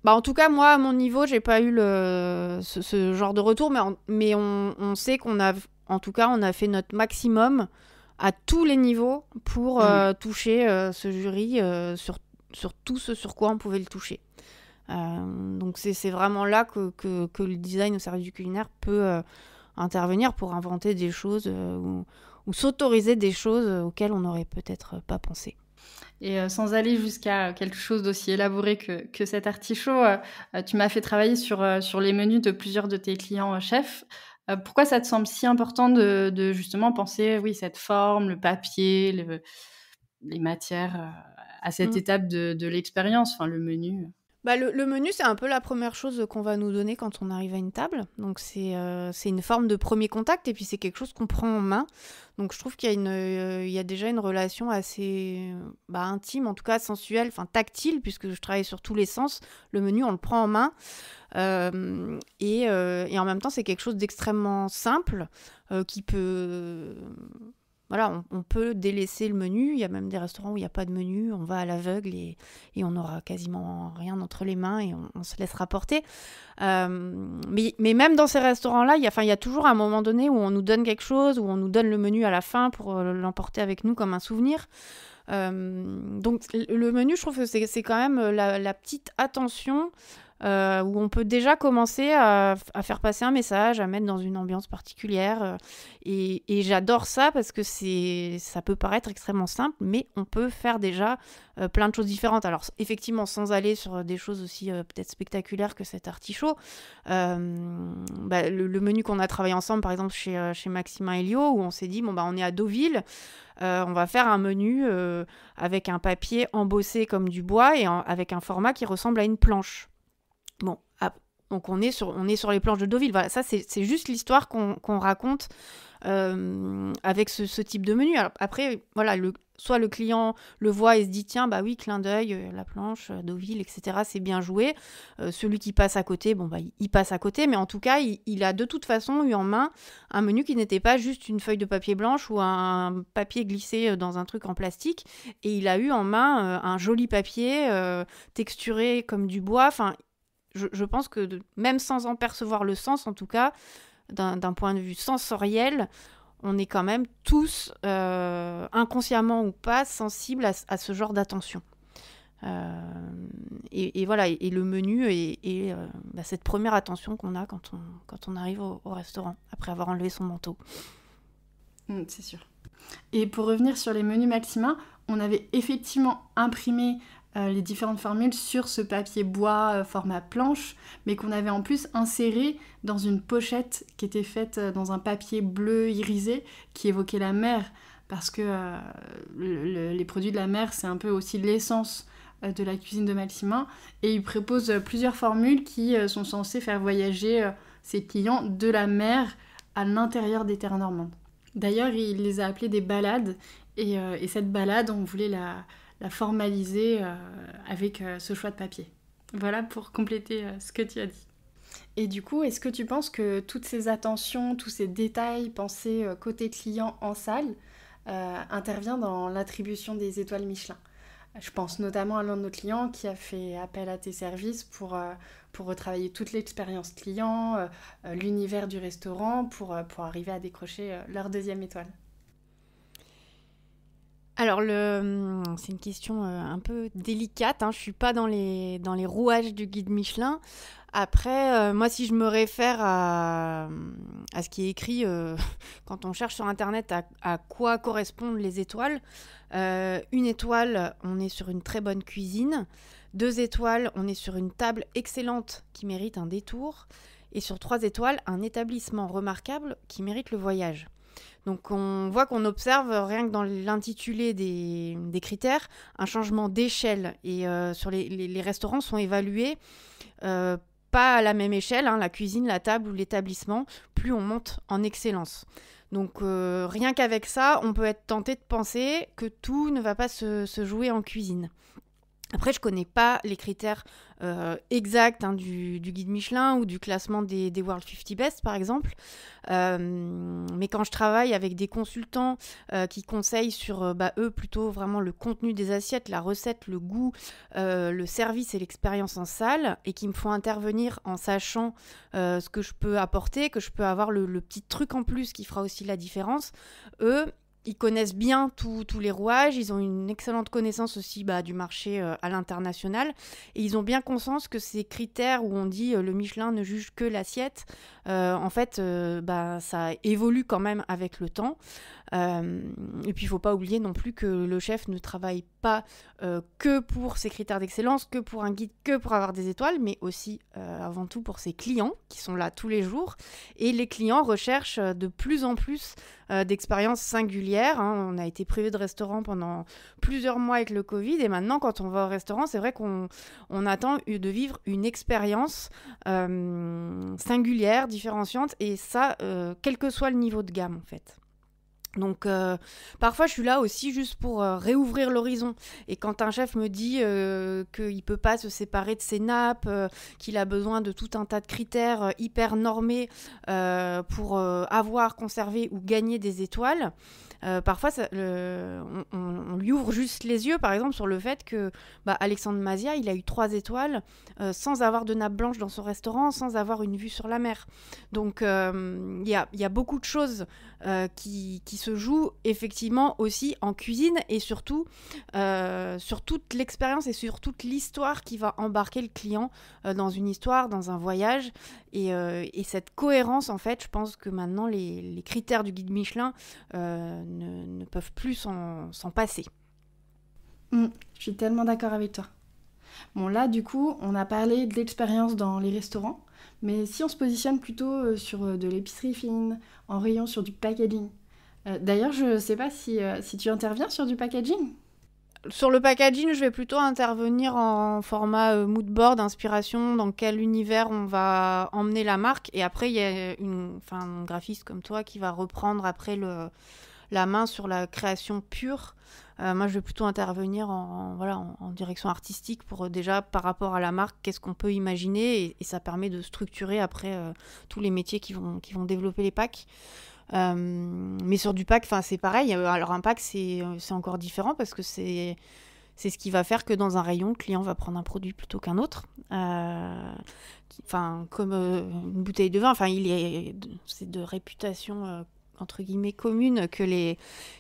bah en tout cas, moi, à mon niveau, j'ai pas eu le, ce, genre de retour, mais, on, on, sait qu'on a, en tout cas, on a fait notre maximum à tous les niveaux pour mm. toucher ce jury sur sur tout ce sur quoi on pouvait le toucher. Euh, donc c'est vraiment là que, le design au service du culinaire peut euh, intervenir pour inventer des choses euh, ou, s'autoriser des choses auxquelles on n'aurait peut-être pas pensé. Et sans aller jusqu'à quelque chose d'aussi élaboré que, que, cet artichaut, tu m'as fait travailler sur, sur les menus de plusieurs de tes clients chefs. pourquoi ça te semble si important de, justement penser, oui, cette forme, le papier, les matières à cette mm. étape de, l'expérience, enfin le menu. Bah le, menu, c'est un peu la première chose qu'on va nous donner quand on arrive à une table. Donc c'est euh, c'est une forme de premier contact et puis c'est quelque chose qu'on prend en main. Donc je trouve qu'il y, a une, euh, il y a déjà une relation assez euh, bah, intime, en tout cas sensuelle, enfin tactile, puisque je travaille sur tous les sens. Le menu, on le prend en main. et, et, en même temps, c'est quelque chose d'extrêmement simple qui peut voilà, on, peut délaisser le menu. Il y a même des restaurants où il n'y a pas de menu. On va à l'aveugle et, on n'aura quasiment rien entre les mains et on, se laissera porter. Euh, mais, même dans ces restaurants-là, il y, a, enfin, il y a toujours un moment donné où on nous donne quelque chose, où on nous donne le menu à la fin pour euh, l'emporter avec nous comme un souvenir. Euh, donc le menu, je trouve que c'est quand même la petite attention euh, où on peut déjà commencer à, faire passer un message, à mettre dans une ambiance particulière. Euh, et, j'adore ça parce que ça peut paraître extrêmement simple, mais on peut faire déjà euh, plein de choses différentes. Alors effectivement, sans aller sur des choses aussi peut-être spectaculaires que cet artichaut, bah, le, menu qu'on a travaillé ensemble, par exemple chez, chez Maxima Elio, où on s'est dit bon bah on est à Deauville. on va faire un menu avec un papier embossé comme du bois et avec un format qui ressemble à une planche. Bon, donc on est sur, on est sur les planches de Deauville. Voilà, ça c'est juste l'histoire qu'on raconte euh, avec ce, type de menu. après, voilà, le, soit le client le voit et se dit tiens, bah oui, clin d'œil, euh, la planche, euh, Deauville, etc. C'est bien joué. celui qui passe à côté, bon bah il passe à côté, mais en tout cas, il, a de toute façon eu en main un menu qui n'était pas juste une feuille de papier blanche ou un papier glissé dans un truc en plastique, et il a eu en main un joli papier texturé comme du bois. Enfin, je, pense que même sans en percevoir le sens, en tout cas, d'un point de vue sensoriel, on est quand même tous, euh, inconsciemment ou pas, sensibles à, ce genre d'attention. Euh, et, voilà, et, le menu et, euh, bah, cette première attention qu'on a quand on, arrive au, restaurant, après avoir enlevé son manteau. Hum, c'est sûr. Et pour revenir sur les menus Maxima, on avait effectivement imprimé euh, les différentes formules sur ce papier bois euh, format planche, mais qu'on avait en plus inséré dans une pochette qui était faite euh, dans un papier bleu irisé qui évoquait la mer, parce que les produits de la mer, c'est un peu aussi l'essence de la cuisine de maxima et il propose plusieurs formules qui sont censées faire voyager ses clients de la mer à l'intérieur des terres normandes. D'ailleurs, il les a appelées des balades, et, et cette balade, on voulait la, la formaliser euh, avec euh, ce choix de papier. Voilà pour compléter euh, ce que tu as dit. Et du coup, est-ce que tu penses que toutes ces attentions, tous ces détails pensés côté client en salle euh, intervient dans l'attribution des étoiles Michelin Je pense notamment à l'un de nos clients qui a fait appel à tes services pour, pour retravailler toute l'expérience client, l'univers du restaurant, pour, pour arriver à décrocher leur deuxième étoile. Alors, le, hum, c'est une question euh, un peu délicate. Hein. Je ne suis pas dans les, dans les rouages du guide Michelin. Après, euh, moi, si je me réfère à, hum, ce qui est écrit euh, quand on cherche sur Internet à, quoi correspondent les étoiles, une étoile, on est sur une très bonne cuisine. Deux étoiles, on est sur une table excellente qui mérite un détour. Et sur trois étoiles, un établissement remarquable qui mérite le voyage. Donc on voit qu'on observe, euh, rien que dans l'intitulé des, critères, un changement d'échelle. Et euh, sur les, restaurants sont évalués euh, pas à la même échelle, hein, la cuisine, la table ou l'établissement, plus on monte en excellence. Donc rien qu'avec ça, on peut être tenté de penser que tout ne va pas se, se jouer en cuisine. Après, je ne connais pas les critères euh, exact hein, du, guide Michelin ou du classement des, World 50 Best, par exemple. Euh, mais quand je travaille avec des consultants euh, qui conseillent sur, bah, eux, plutôt vraiment le contenu des assiettes, la recette, le goût, le service et l'expérience en salle, et qui me font intervenir en sachant ce que je peux apporter, que je peux avoir le petit truc en plus qui fera aussi la différence, eux, ils connaissent bien tous les rouages, ils ont une excellente connaissance aussi bah, du marché euh, à l'international, et ils ont bien conscience que ces critères où on dit euh, le Michelin ne juge que l'assiette, euh, en fait, bah, ça évolue quand même avec le temps. et puis, il ne faut pas oublier non plus que le chef ne travaille pas euh, que pour ses critères d'excellence, que pour un guide, que pour avoir des étoiles, mais aussi euh, avant tout pour ses clients qui sont là tous les jours. Et les clients recherchent euh, de plus en plus d'expériences singulières. Hein. On a été privé de restaurants pendant plusieurs mois avec le Covid et maintenant quand on va au restaurant, c'est vrai qu'on attend de vivre une expérience singulière, différenciante et ça, quel que soit le niveau de gamme en fait. Donc euh, parfois je suis là aussi juste pour euh, réouvrir l'horizon. Et quand un chef me dit euh, qu'il ne peut pas se séparer de ses nappes, qu'il a besoin de tout un tas de critères hyper normés pour avoir, conservé ou gagner des étoiles, euh, parfois, on, lui ouvre juste les yeux, par exemple, sur le fait que bah, Alexandre Mazia, il a eu trois étoiles euh, sans avoir de nappe blanche dans son restaurant, sans avoir une vue sur la mer. Donc, euh, il y, a, beaucoup de choses qui, se jouent effectivement aussi en cuisine et surtout sur toute l'expérience et sur toute l'histoire qui va embarquer le client dans une histoire, dans un voyage. Et, cette cohérence, en fait, je pense que maintenant, les critères du guide Michelin ne, peuvent plus s'en passer. Hmm, je suis tellement d'accord avec toi. Bon là, du coup, on a parlé de l'expérience dans les restaurants, mais si on se positionne plutôt euh, sur euh, de l'épicerie fine, en rayon sur du packaging. Euh, d'ailleurs, je ne sais pas si, tu interviens sur du packaging. Sur le packaging, je vais plutôt intervenir en format mood board, inspiration, dans quel univers on va emmener la marque. Et après, il y a une, un graphiste comme toi qui va reprendre après le, la main sur la création pure. Euh, moi, je vais plutôt intervenir en, voilà, en, direction artistique pour euh, déjà, par rapport à la marque, qu'est-ce qu'on peut imaginer et, ça permet de structurer après euh, tous les métiers qui vont, qui vont développer les packs. mais sur du pack, c'est pareil. Alors, un pack, c'est encore différent parce que c'est c'est ce qui va faire que dans un rayon, le client va prendre un produit plutôt qu'un autre. Enfin, comme une bouteille de vin, enfin, il est, c'est de réputation entre guillemets commune que les,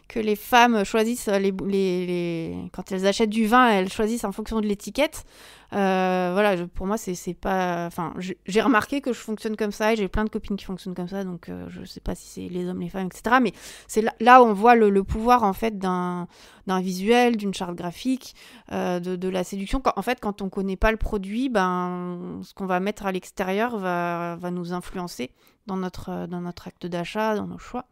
que les femmes choisissent les, les, quand elles achètent du vin elles choisissent en fonction de l'étiquette euh, voilà pour moi c'est pas enfin j'ai remarqué que je fonctionne comme ça et j'ai plein de copines qui fonctionnent comme ça donc euh, je sais pas si c'est les hommes les femmes etc mais c'est là, là, où on voit le, pouvoir en fait d'un visuel d'une charte graphique euh, de, la séduction en fait quand on connaît pas le produit ben ce qu'on va mettre à l'extérieur va, va nous influencer dans notre, euh, dans notre acte d'achat, dans nos choix.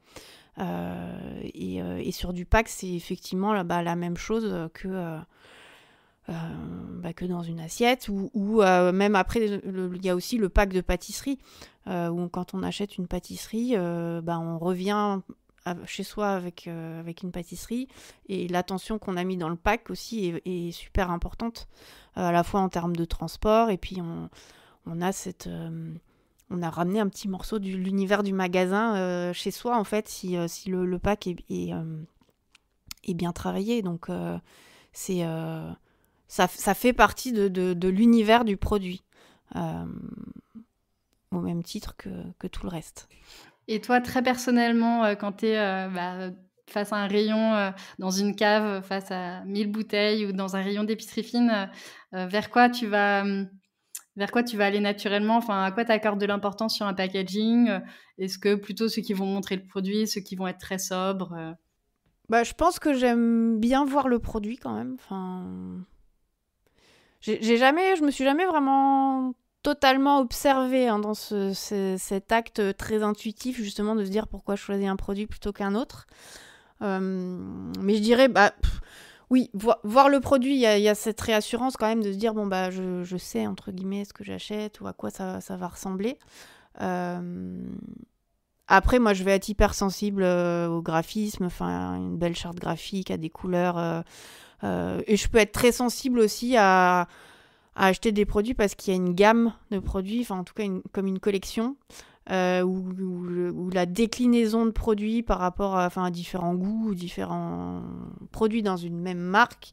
Euh, et, euh, et, sur du pack, c'est effectivement là, bah, la même chose que, bah, que dans une assiette, ou, même après, il y a aussi le pack de pâtisserie, où quand on achète une pâtisserie, bah, on revient chez soi avec, avec une pâtisserie, et l'attention qu'on a mis dans le pack aussi est, est super importante, à la fois en termes de transport, et puis on, on a cette on a ramené un petit morceau de l'univers du magasin euh, chez soi, en fait, si, euh, le, pack est, est, euh, bien travaillé. Donc, c'est, ça, ça, fait partie de, l'univers du produit, au même titre que, tout le reste. Et toi, très personnellement, quand tu es bah, face à un rayon dans une cave, face à 1000 bouteilles ou dans un rayon d'épicerie fine, vers quoi tu vas hum, vers quoi tu vas aller naturellement Enfin, à quoi tu accordes de l'importance sur un packaging euh, Est-ce que plutôt ceux qui vont montrer le produit, ceux qui vont être très sobres euh? bah, je pense que j'aime bien voir le produit quand même. Enfin, j'ai jamais, je me suis jamais vraiment totalement observée hein, dans cet acte très intuitif justement de se dire pourquoi je choisis un produit plutôt qu'un autre. Euh, mais je dirais, bah, oui, voir le produit, il y, a cette réassurance quand même de se dire bon bah je, sais entre guillemets ce que j'achète ou à quoi ça, va ressembler. Euh, après, moi, je vais être hyper sensible euh, au graphisme, enfin, une belle charte graphique, à des couleurs. Euh, et je peux être très sensible aussi à, acheter des produits parce qu'il y a une gamme de produits, enfin, en tout cas, comme une collection. Euh, ou, la déclinaison de produits par rapport à, enfin, différents goûts différents produits dans une même marque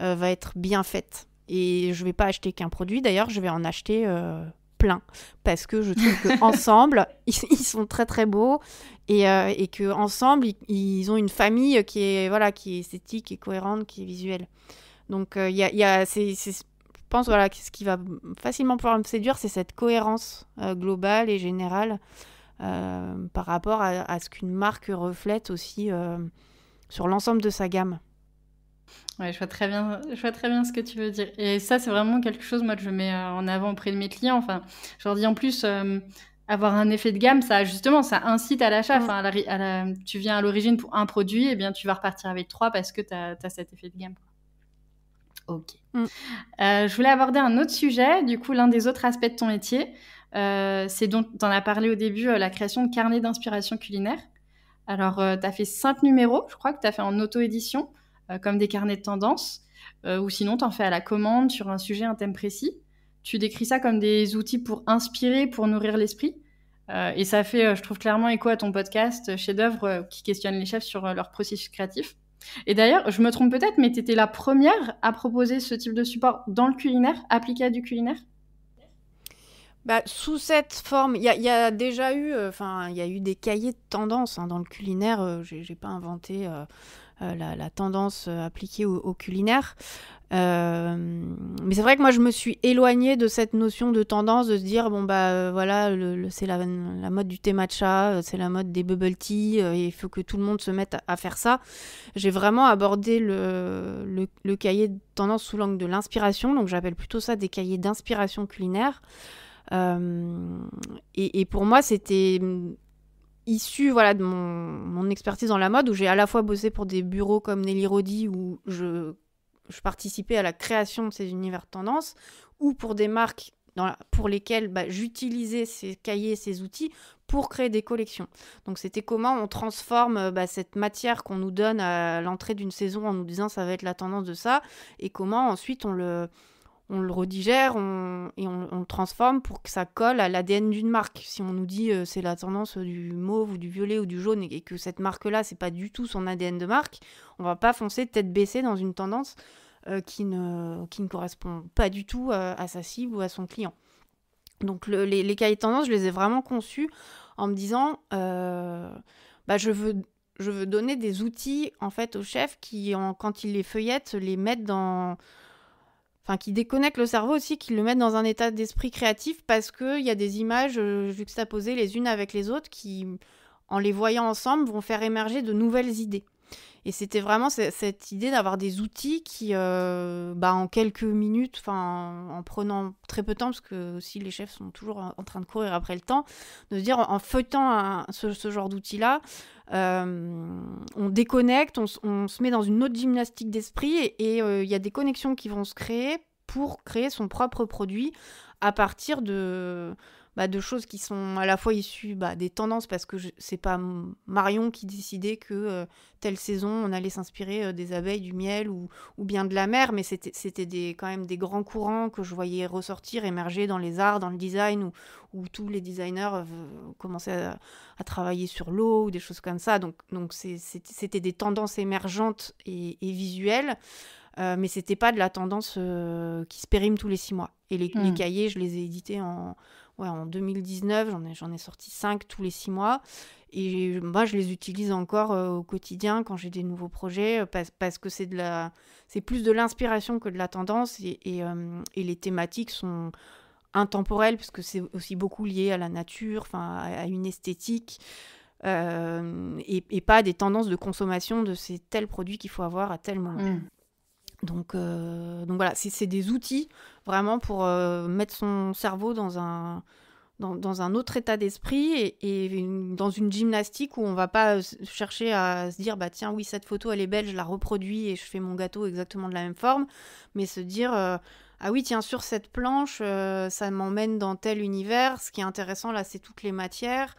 euh, va être bien faite. Et je ne vais pas acheter qu'un produit, d'ailleurs, je vais en acheter euh, plein parce que je trouve qu'ensemble, ils, ils sont très très beaux et, et qu'ensemble, ils, ont une famille qui est, voilà, qui est esthétique, qui cohérente, qui est visuelle. Donc, il y a, y a c'est pense voilà, que ce qui va facilement pouvoir me séduire, c'est cette cohérence euh, globale et générale euh, par rapport à, ce qu'une marque reflète aussi euh, sur l'ensemble de sa gamme. Ouais, je vois très bien, je vois très bien ce que tu veux dire. Et ça, c'est vraiment quelque chose, moi, que je mets en avant auprès de mes clients. Enfin, je leur dis en plus, avoir un effet de gamme, ça justement, ça incite à l'achat. tu viens à l'origine pour un produit, et eh bien tu vas repartir avec trois parce que tu as, cet effet de gamme. Ok. Mm. Euh, je voulais aborder un autre sujet, du coup, l'un des autres aspects de ton métier. Euh, c'est donc, tu en as parlé au début, euh, la création de carnets d'inspiration culinaire. Alors, tu as fait cinq numéros, je crois que tu as fait en auto-édition, comme des carnets de tendance, ou sinon, tu en fais à la commande sur un sujet, un thème précis. Tu décris ça comme des outils pour inspirer, pour nourrir l'esprit. et ça fait, je trouve, clairement écho à ton podcast, chef-d'œuvre, qui questionne les chefs sur leur processus créatif. Et d'ailleurs, je me trompe peut-être, mais tu étais la première à proposer ce type de support dans le culinaire, appliqué à du culinaire bah, sous cette forme, il y, a déjà eu, euh, enfin, il y a eu des cahiers de tendance hein, dans le culinaire. Euh, je j'ai pas inventé euh, euh, la, tendance euh, appliquée au, culinaire. Euh, mais c'est vrai que moi je me suis éloignée de cette notion de tendance de se dire bon bah voilà le, c'est la, mode du thé matcha, c'est la mode des bubble tea il faut que tout le monde se mette à, faire ça. J'ai vraiment abordé le, cahier de tendance sous l'angle de l'inspiration, donc j'appelle plutôt ça des cahiers d'inspiration culinaire. et, pour moi, c'était issue voilà, de mon, expertise dans la mode, où j'ai à la fois bossé pour des bureaux comme Nelly Rodi, où je, je, participais à la création de ces univers tendance ou pour des marques pour lesquelles bah, j'utilisais ces cahiers, ces outils pour créer des collections. Donc c'était comment on transforme euh, bah, cette matière qu'on nous donne à l'entrée d'une saison en nous disant ça va être la tendance de ça, et comment ensuite on le on le redigère et on, le transforme pour que ça colle à l'ADN d'une marque. Si on nous dit que euh, c'est la tendance du mauve ou du violet ou du jaune et que cette marque-là, c'est pas du tout son ADN de marque, on va pas foncer tête baissée dans une tendance euh, qui, ne, qui ne correspond pas du tout euh, à, sa cible ou à son client. Donc les, cahiers de tendance, je les ai vraiment conçus en me disant bah, je veux je veux donner des outils en fait aux chefs qui, quand ils les feuillettent, les mettent dans, enfin qui déconnectent le cerveau aussi, qui le mettent dans un état d'esprit créatif parce qu'il y a des images euh, juxtaposées les unes avec les autres qui, en les voyant ensemble, vont faire émerger de nouvelles idées. Et c'était vraiment cette idée d'avoir des outils qui, euh, bah, en quelques minutes, en prenant très peu de temps, parce que aussi les chefs sont toujours en train de courir après le temps, de se dire en feuilletant ce, genre d'outil là euh, on déconnecte, on, se met dans une autre gymnastique d'esprit et euh, il y a des connexions qui vont se créer pour créer son propre produit à partir de, bah, de choses qui sont à la fois issues bah, des tendances, parce que n'est pas Marion qui décidait que euh, telle saison on allait s'inspirer euh, des abeilles, du miel ou, bien de la mer, mais c'était quand même des grands courants que je voyais ressortir, émerger dans les arts, dans le design, où, où tous les designers euh, commençaient à, travailler sur l'eau ou des choses comme ça. Donc donc c'était des tendances émergentes et, visuelles. mais c'était pas de la tendance qui se périme tous les six mois. Et les, les hmm. cahiers, je les ai édités en, ouais, en 2019, j'en ai, j'en ai sorti 5 tous les 6 mois. Et moi, je les utilise encore euh, au quotidien quand j'ai des nouveaux projets, euh, parce, que c'est de la, c'est plus de l'inspiration que de la tendance, et, euh, les thématiques sont intemporelles, puisque c'est aussi beaucoup lié à la nature, à, une esthétique. et, et, pas des tendances de consommation de ces tels produits qu'il faut avoir à tel moment. Mm. Donc, euh, donc voilà, c'est des outils vraiment pour euh, mettre son cerveau dans un, dans, un autre état d'esprit et, dans une gymnastique où on va pas euh, chercher à se dire bah tiens oui cette photo elle est belle, je la reproduis et je fais mon gâteau exactement de la même forme, mais se dire ah oui tiens sur cette planche ça m'emmène dans tel univers, ce qui est intéressant là c'est toutes les matières,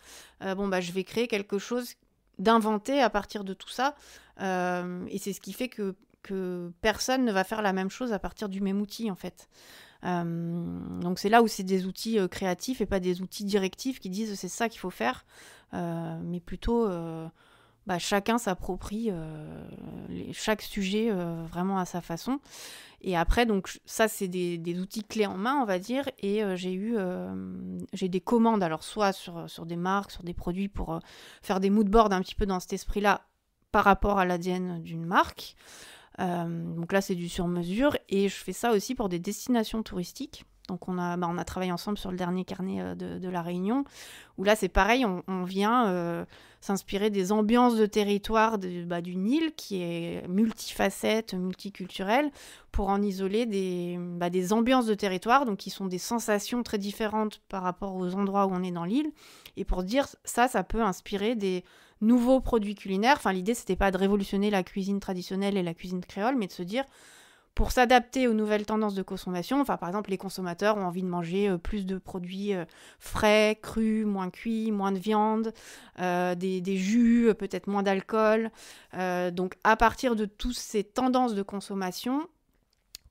bon bah je vais créer quelque chose d'inventé à partir de tout ça. et c'est ce qui fait que que personne ne va faire la même chose à partir du même outil en fait. Euh, donc c'est là où c'est des outils euh, créatifs et pas des outils directifs qui disent c'est ça qu'il faut faire, euh, mais plutôt bah, chacun s'approprie chaque sujet vraiment à sa façon. Et après donc ça c'est des, outils clés en main on va dire et j'ai eu j'ai des commandes alors soit sur, sur des marques sur des produits pour faire des moodboards un petit peu dans cet esprit là par rapport à l'ADN d'une marque. Euh, donc là, c'est du sur-mesure et je fais ça aussi pour des destinations touristiques. Donc on a, bah, on a travaillé ensemble sur le dernier carnet euh, de, la Réunion, où là c'est pareil, on, vient euh, s'inspirer des ambiances de territoire de, bah, d'une île qui est multifacette, multiculturelle, pour en isoler des, bah, des ambiances de territoire, donc qui sont des sensations très différentes par rapport aux endroits où on est dans l'île, et pour dire ça, ça peut inspirer des, nouveaux produits culinaires. Enfin, l'idée, c'était pas de révolutionner la cuisine traditionnelle et la cuisine créole, mais de se dire, pour s'adapter aux nouvelles tendances de consommation, enfin, par exemple, les consommateurs ont envie de manger euh, plus de produits euh, frais, crus, moins cuits, moins de viande, euh, des, jus, peut-être moins d'alcool. donc, à partir de toutes ces tendances de consommation,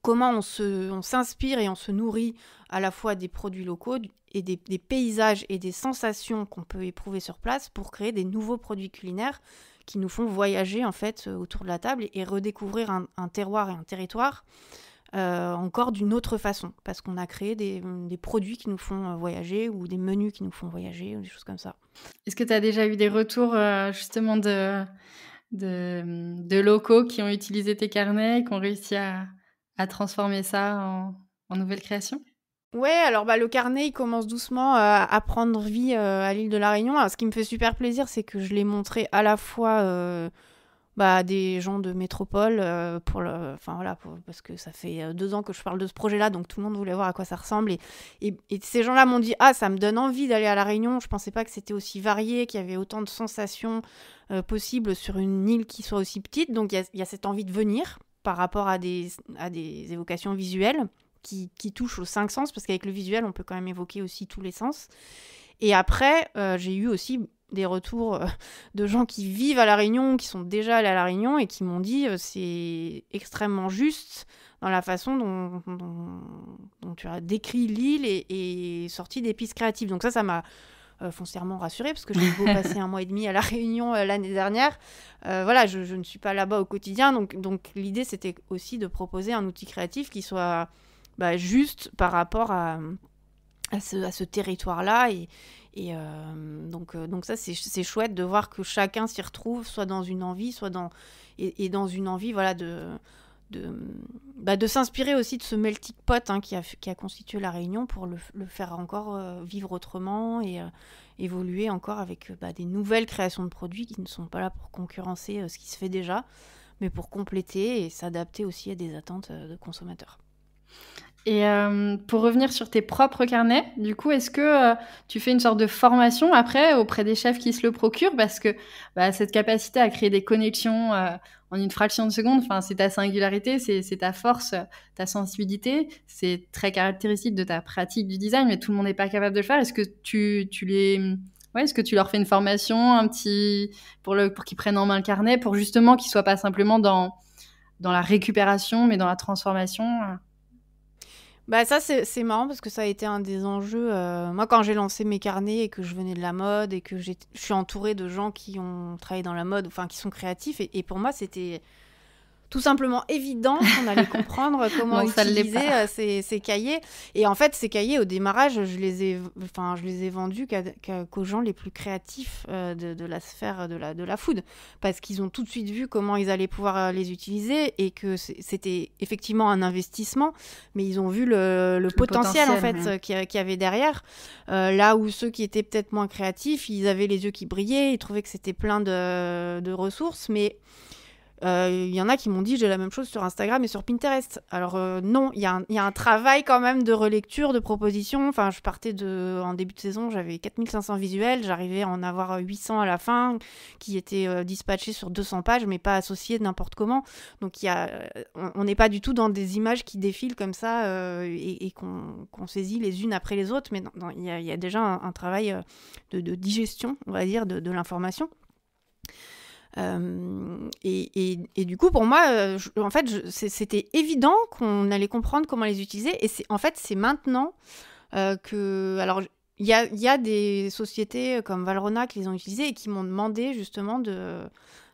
comment on s'inspire on et on se nourrit à la fois des produits locaux et des, paysages et des sensations qu'on peut éprouver sur place pour créer des nouveaux produits culinaires qui nous font voyager en fait euh, autour de la table et, redécouvrir un, terroir et un territoire euh, encore d'une autre façon parce qu'on a créé des, produits qui nous font euh, voyager ou des menus qui nous font voyager ou des choses comme ça. Est-ce que tu as déjà eu des retours justement de, de, locaux qui ont utilisé tes carnets et qui ont réussi à, transformer ça en, en créations Ouais, alors bah, le carnet, il commence doucement euh, à prendre vie euh, à l'île de la Réunion. ce qui me fait super plaisir, c'est que je l'ai montré à la fois euh, bah, à bah, des gens de métropole, pour le... enfin, voilà, parce que ça fait deux ans que je parle de ce projet-là, donc tout le monde voulait voir à quoi ça ressemble. Et, et, ces gens-là m'ont dit Ah, ça me donne envie d'aller à la Réunion. Je pensais pas que c'était aussi varié, qu'il y avait autant de sensations possibles sur une île qui soit aussi petite. Donc il y, y, a cette envie de venir par rapport à des, à des évocations visuelles qui, touche aux cinq sens, parce qu'avec le visuel, on peut quand même évoquer aussi tous les sens. Et après, euh, j'ai eu aussi des retours euh, de gens qui vivent à La Réunion, qui sont déjà allés à La Réunion et qui m'ont dit euh, c'est extrêmement juste dans la façon dont, tu as décrit l'île et, sorti des pistes créatives. Donc ça, ça m'a foncièrement rassurée parce que j'ai beau passer un mois et demi à La Réunion l'année dernière. voilà, je, je, ne suis pas là-bas au quotidien. Donc, donc l'idée, c'était aussi de proposer un outil créatif qui soit bah, juste par rapport à, ce, territoire-là. Et, euh, donc, euh, donc ça, c'est chouette de voir que chacun s'y retrouve, soit dans une envie, soit dans... Et, dans une envie, voilà, de... Bah, de, s'inspirer aussi de ce melting pot hein, qui, a, constitué la Réunion pour le, faire encore euh, vivre autrement et évoluer encore avec bah, des nouvelles créations de produits qui ne sont pas là pour concurrencer ce qui se fait déjà, mais pour compléter et s'adapter aussi à des attentes de consommateurs. Et euh, pour revenir sur tes propres carnets, du coup, est-ce que euh, tu fais une sorte de formation après auprès des chefs qui se le procurent Parce que bah, cette capacité à créer des connexions euh, en une fraction de seconde, c'est ta singularité, c'est ta force, ta sensibilité, c'est très caractéristique de ta pratique du design, mais tout le monde n'est pas capable de le faire. Est-ce que tu, tu les... Ouais, est-ce que tu leur fais une formation, un petit pour, le, pour qu'ils prennent en main le carnet, pour justement qu'ils soient pas simplement dans, dans la récupération, mais dans la transformation bah ça c'est marrant parce que ça a été un des enjeux. Euh, moi quand j'ai lancé mes carnets et que je venais de la mode et que je suis entourée de gens qui ont travaillé dans la mode, enfin qui sont créatifs, et pour moi c'était tout simplement évident qu'on allait comprendre comment non, utiliser euh, ces, ces, cahiers. Et en fait, ces cahiers, au démarrage, je les ai, enfin, je les ai vendus qu'aux gens les plus créatifs euh, de, la sphère de la, de la food, parce qu'ils ont tout de suite vu comment ils allaient pouvoir euh, les utiliser et que c'était effectivement un investissement, mais ils ont vu le, le, potentiel, en fait qu'il y avait derrière. là où ceux qui étaient peut-être moins créatifs, ils avaient les yeux qui brillaient, ils trouvaient que c'était plein de, de ressources, mais euh, il y en a qui m'ont dit j'ai la même chose sur Instagram et sur Pinterest. Alors euh, non, il y, a un travail quand même de relecture, de proposition. Enfin, je partais de, en début de saison, j'avais 4500 visuels, j'arrivais à en avoir 800 à la fin, qui étaient euh, dispatchés sur 200 pages, mais pas associés n'importe comment. Donc y a, on n'est pas du tout dans des images qui défilent comme ça et, qu'on saisit les unes après les autres, mais il y, a déjà un, travail de, digestion, on va dire, de, de l'information. Euh, et, et, et, du coup, pour moi, euh, en fait, c'était évident qu'on allait comprendre comment les utiliser. Et c'est en fait, c'est maintenant euh, que. Alors, il y a, y a, des sociétés comme Valrona qui les ont utilisées et qui m'ont demandé justement de.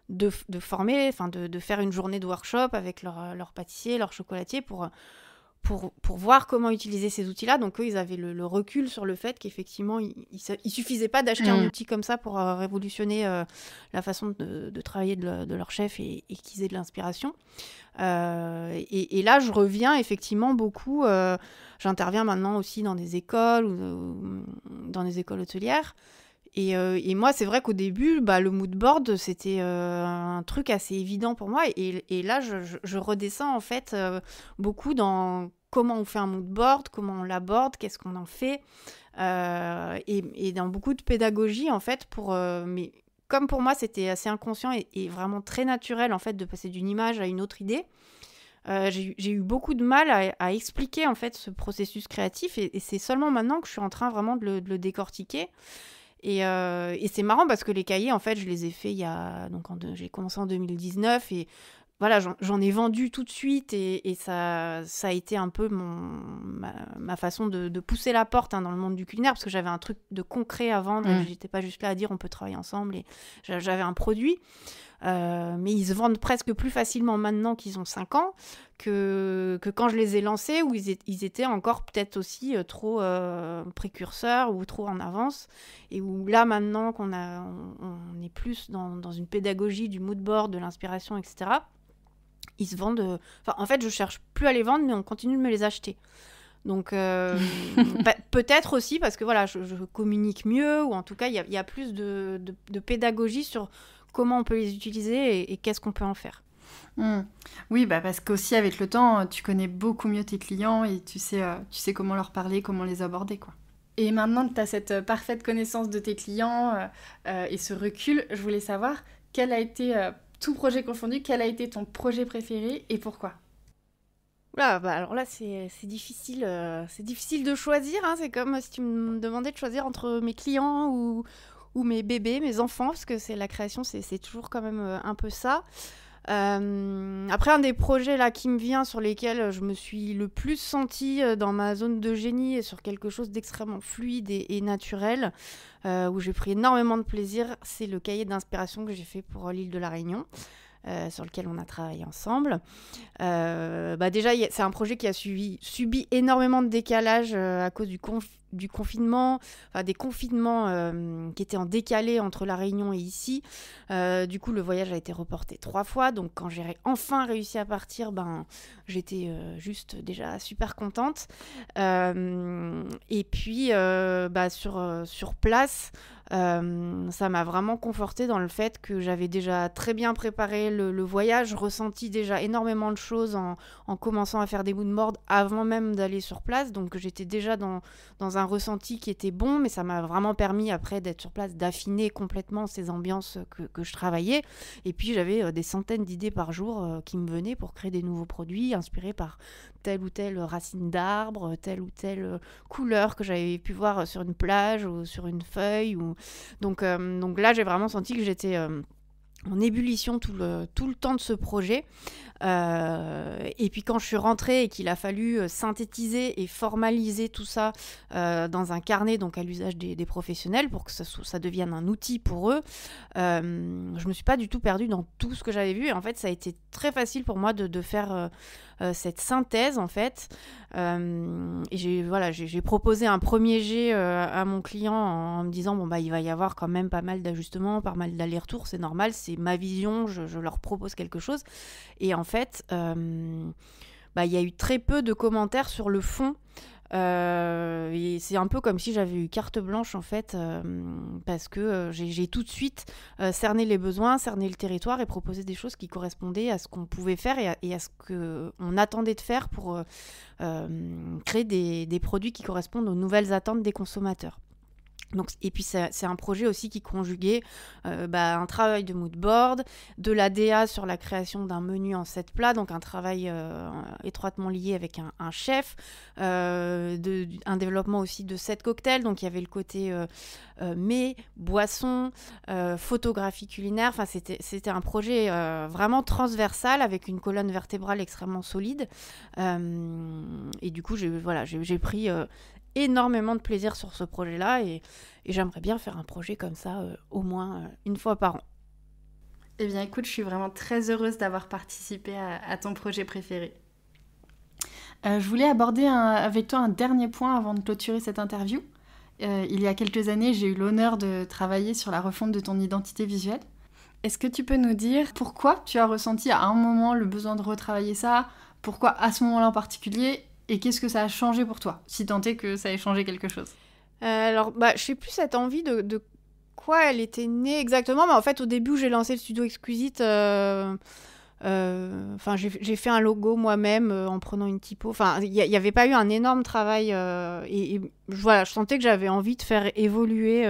De, de former, enfin de, de, faire une journée de workshop avec leurs leur pâtissiers, leurs chocolatiers pour pour, pour, voir comment utiliser ces outils-là. Donc, eux, ils avaient le, recul sur le fait qu'effectivement, il ne suffisait pas d'acheter un mm. outil comme ça pour euh, révolutionner euh, la façon de, travailler de, leur chef et, qu'ils aient de l'inspiration. Euh, et, là, je reviens effectivement beaucoup. J'interviens maintenant aussi dans des écoles dans des écoles hôtelières. Et, et moi, c'est vrai qu'au début, bah, le mood board, c'était un truc assez évident pour moi. Et, là, je redescends en fait beaucoup dans comment on fait un mood board, comment on l'aborde, qu'est-ce qu'on en fait. Euh, et, dans beaucoup de pédagogie, en fait, pour. Euh, mais comme pour moi, c'était assez inconscient et, vraiment très naturel, en fait, de passer d'une image à une autre idée. Euh, j'ai eu beaucoup de mal à, expliquer en fait ce processus créatif et, c'est seulement maintenant que je suis en train vraiment de le, décortiquer. Et, c'est marrant parce que les cahiers, en fait, je les ai faits il y a. Donc, j'ai commencé en 2019 et voilà, j'en ai vendu tout de suite et, ça, ça a été un peu mon, ma, façon de, pousser la porte hein, dans le monde du culinaire parce que j'avais un truc de concret à vendre je j'étais pas juste là à dire on peut travailler ensemble et j'avais un produit. Euh, mais ils se vendent presque plus facilement maintenant qu'ils ont 5 ans que, quand je les ai lancés où ils, étaient encore peut-être aussi euh, trop euh, précurseurs ou trop en avance. Et où là maintenant qu'on a, on, est plus dans, dans, une pédagogie du mood board, de l'inspiration, etc ils se vendent. Euh, enfin, en fait, je cherche plus à les vendre, mais on continue de me les acheter. Donc euh, peut-être aussi parce que voilà, je, communique mieux ou en tout cas il y, a plus de, pédagogie sur comment on peut les utiliser et, qu'est-ce qu'on peut en faire. Mmh. Oui, bah parce qu'aussi avec le temps, euh, tu connais beaucoup mieux tes clients et tu sais, tu sais comment leur parler, comment les aborder. quoi. Et maintenant que tu as cette parfaite connaissance de tes clients et ce recul, je voulais savoir quel a été tout projet confondu, quel a été ton projet préféré et pourquoi bah alors là, c'est difficile, euh, c'est difficile de choisir. Hein. C'est comme euh, si tu me demandais de choisir entre mes clients ou, ou mes bébés, mes enfants, parce que c'est la création, c'est toujours quand même euh, un peu ça. Euh, après, un des projets là qui me vient sur lesquels euh, je me suis le plus sentie euh, dans ma zone de génie et sur quelque chose d'extrêmement fluide et, naturel, où j'ai pris énormément de plaisir, c'est le cahier d'inspiration que j'ai fait pour l'île de la Réunion. Euh, sur lequel on a travaillé ensemble. Euh, bah, déjà, c'est un projet qui a subi, énormément de décalage euh, à cause du, du confinement, enfin, des confinements qui étaient en décalé entre La Réunion et ici. du coup, le voyage a été reporté trois fois. Donc, quand j'ai enfin réussi à partir, ben, j'étais juste déjà super contente. et puis, bah, sur, sur place, euh, ça m'a vraiment conforté dans le fait que j'avais déjà très bien préparé le, voyage, ressenti déjà énormément de choses en, commençant à faire des bouts de moodboards avant même d'aller sur place. Donc j'étais déjà dans, un ressenti qui était bon, mais ça m'a vraiment permis après d'être sur place, d'affiner complètement ces ambiances que, que je travaillais. Et puis j'avais euh, des centaines d'idées par jour euh, qui me venaient pour créer des nouveaux produits inspirés par telle ou telle racine d'arbre, telle ou telle euh, couleur que j'avais pu voir sur une plage ou sur une feuille. Ou... Donc, euh, donc là, j'ai vraiment senti que j'étais... Euh, en ébullition tout le, tout le temps de ce projet. Euh, et puis quand je suis rentrée et qu'il a fallu euh, synthétiser et formaliser tout ça euh, dans un carnet, donc à l'usage des, professionnels, pour que ça, ça, devienne un outil pour eux, euh, je me suis pas du tout perdue dans tout ce que j'avais vu. Et en fait, ça a été très facile pour moi de, faire cette synthèse, en fait. et j'ai voilà, proposé un premier jet à mon client en, en, me disant, bon, bah, il va y avoir quand même pas mal d'ajustements, pas mal d'allers-retours, c'est normal, c'est ma vision, je, leur propose quelque chose. Et en fait, euh, bah, il y a eu très peu de commentaires sur le fond. Euh, et c'est un peu comme si j'avais eu carte blanche en fait, euh, parce que j'ai tout de suite cerné les besoins, cerné le territoire et proposé des choses qui correspondaient à ce qu'on pouvait faire et à, ce qu'on attendait de faire pour créer des produits qui correspondent aux nouvelles attentes des consommateurs et puis c'est un projet aussi qui conjuguait euh, bah, un travail de mood board, de la DA sur la création d'un menu en sept plats, donc un travail euh, étroitement lié avec un, chef, euh, un développement aussi de sept cocktails, donc il y avait le côté mets, boissons, photographie culinaire, enfin c'était un projet vraiment transversal avec une colonne vertébrale extrêmement solide. et du coup, j'ai voilà, j'ai pris énormément de plaisir sur ce projet-là et, j'aimerais bien faire un projet comme ça euh, au moins euh, une fois par an. Eh bien écoute, je suis vraiment très heureuse d'avoir participé à, ton projet préféré. Euh, je voulais aborder avec toi un dernier point avant de clôturer cette interview. il y a quelques années, j'ai eu l'honneur de travailler sur la refonte de ton identité visuelle. Est-ce que tu peux nous dire pourquoi tu as ressenti à un moment le besoin de retravailler ça Pourquoi à ce moment-là en particulier et qu'est-ce que ça a changé pour toi, si tant est que ça ait changé quelque chose euh, Alors, bah, je sais plus cette envie de, quoi elle était née exactement, mais en fait, au début, j'ai lancé le studio Exquisite. Euh, euh, enfin, j'ai fait un logo moi-même en prenant une typo. Enfin, il n'y avait pas eu un énorme travail. et, voilà, je sentais que j'avais envie de faire évoluer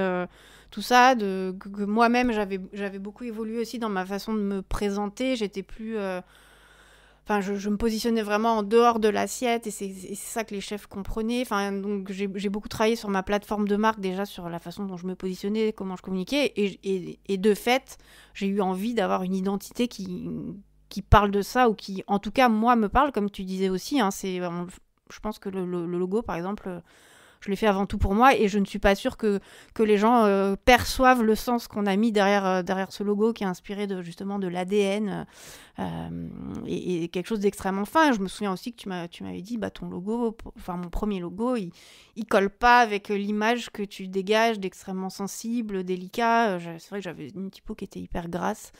tout ça, de, moi-même j'avais beaucoup évolué aussi dans ma façon de me présenter. J'étais plus je, me positionnais vraiment en dehors de l'assiette et c'est ça que les chefs comprenaient. Enfin, donc j'ai beaucoup travaillé sur ma plateforme de marque déjà sur la façon dont je me positionnais, comment je communiquais et, de fait, j'ai eu envie d'avoir une identité qui qui parle de ça ou qui, en tout cas, moi me parle comme tu disais aussi. Hein, c'est, je pense que le logo, par exemple je l'ai fait avant tout pour moi et je ne suis pas sûre que, que les gens euh, perçoivent le sens qu'on a mis derrière, euh, derrière ce logo qui est inspiré de, justement de l'ADN euh, et, quelque chose d'extrêmement fin. Je me souviens aussi que tu m'avais dit, bah, ton logo, enfin mon premier logo, il, il colle pas avec l'image que tu dégages d'extrêmement sensible, délicat. C'est vrai que j'avais une typo qui était hyper grasse.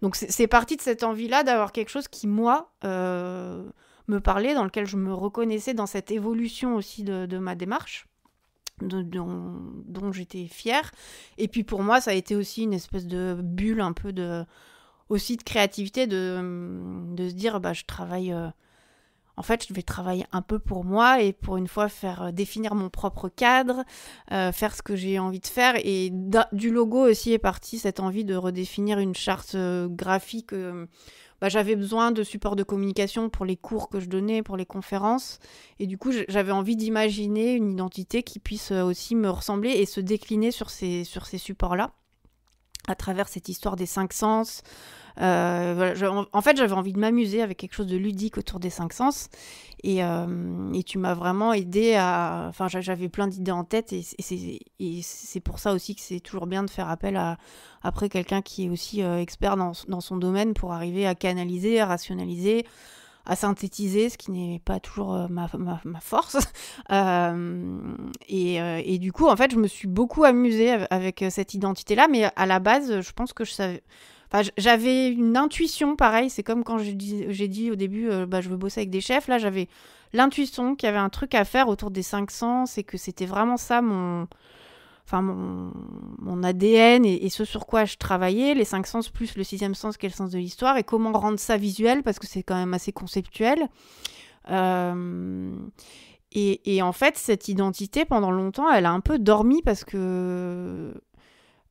donc c'est parti de cette envie-là d'avoir quelque chose qui, moi, me parler dans lequel je me reconnaissais dans cette évolution aussi de, ma démarche. dont, j'étais fière. Et puis pour moi, ça a été aussi une espèce de bulle un peu de aussi de créativité, de, se dire bah je travaille. Euh, en fait, je vais travailler un peu pour moi et pour une fois faire euh, définir mon propre cadre, euh, faire ce que j'ai envie de faire. Et du logo aussi est partie cette envie de redéfinir une charte graphique. Bah, j'avais besoin de supports de communication pour les cours que je donnais, pour les conférences. Et du coup, j'avais envie d'imaginer une identité qui puisse euh, aussi me ressembler et se décliner sur ces, sur ces supports-là, à travers cette histoire des cinq sens, euh, en, fait, j'avais envie de m'amuser avec quelque chose de ludique autour des cinq sens. Et, euh, tu m'as vraiment aidé à. Enfin, j'avais plein d'idées en tête. Et, c'est pour ça aussi que c'est toujours bien de faire appel à, après quelqu'un qui est aussi euh, expert dans, son domaine pour arriver à canaliser, à rationaliser à synthétiser, ce qui n'est pas toujours ma, force. et, et, du coup, en fait, je me suis beaucoup amusée avec cette identité-là, mais à la base, je pense que je savais, j'avais une intuition, pareil, c'est comme quand j'ai dit, au début, euh, bah, je veux bosser avec des chefs. Là, j'avais l'intuition qu'il y avait un truc à faire autour des cinq sens et que c'était vraiment ça mon, enfin mon, ADN et, ce sur quoi je travaillais, les cinq sens plus le sixième sens quel le sens de l'histoire, et comment rendre ça visuel, parce que c'est quand même assez conceptuel. Euh, et, en fait, cette identité, pendant longtemps, elle a un peu dormi parce que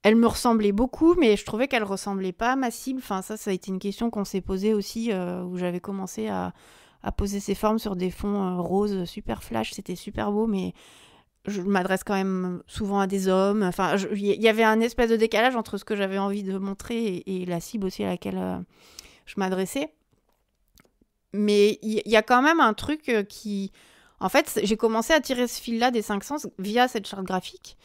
elle me ressemblait beaucoup, mais je trouvais qu'elle ressemblait pas à ma cible. Enfin, ça, ça a été une question qu'on s'est posée aussi, euh, où j'avais commencé à, poser ces formes sur des fonds euh, roses super flash. C'était super beau, mais je m'adresse quand même souvent à des hommes. Enfin, il y, avait un espèce de décalage entre ce que j'avais envie de montrer et, la cible aussi à laquelle euh, je m'adressais. Mais il y, y, a quand même un truc qui. En fait, j'ai commencé à tirer ce fil-là des cinq sens via cette charte graphique.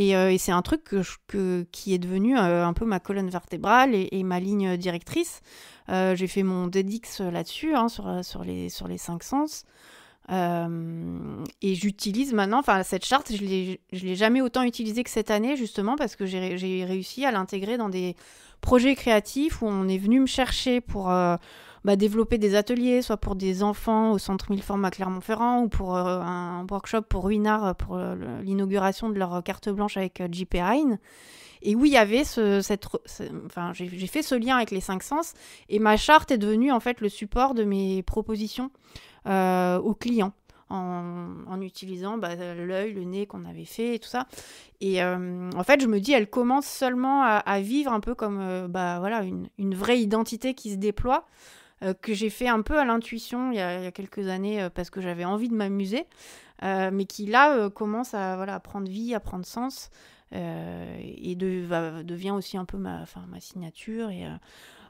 Euh, et, c'est un truc que qui est devenu euh, un peu ma colonne vertébrale et, ma ligne directrice. Euh, j'ai fait mon dédix là-dessus, hein, sur, sur, les, sur les cinq sens. et j'utilise maintenant, enfin cette charte, je ne l'ai jamais autant utilisée que cette année, justement, parce que j'ai réussi à l'intégrer dans des projets créatifs où on est venu me chercher pour bah, développer des ateliers, soit pour des enfants au Centre Mille Formes à Clermont-Ferrand, ou pour euh, un workshop pour Ruinard euh, pour euh, l'inauguration de leur carte blanche avec JP Hein. Et oui, il y avait cette, enfin, j'ai fait ce lien avec les cinq sens, et ma charte est devenue en fait le support de mes propositions aux clients. En, en, utilisant bah, l'œil, le nez qu'on avait fait et tout ça. Et en fait, je me dis, elle commence seulement à, vivre un peu comme bah, voilà, une, une, vraie identité qui se déploie. Euh, que j'ai fait un peu à l'intuition il, y a, quelques années euh, parce que j'avais envie de m'amuser, euh, mais qui là commence à, voilà, prendre vie, à prendre sens, et de, devient aussi un peu ma, fin, ma signature. Et,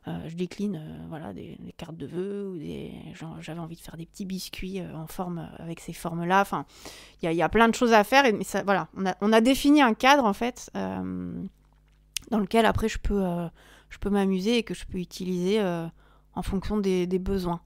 je décline voilà, des, cartes de vœux ou des. J'avais envie de faire des petits biscuits en forme avec ces formes-là. Enfin, il y a, plein de choses à faire. Et, mais ça, voilà, on a, on a défini un cadre en fait dans lequel après je peux, je peux m'amuser et que je peux utiliser en fonction des, besoins.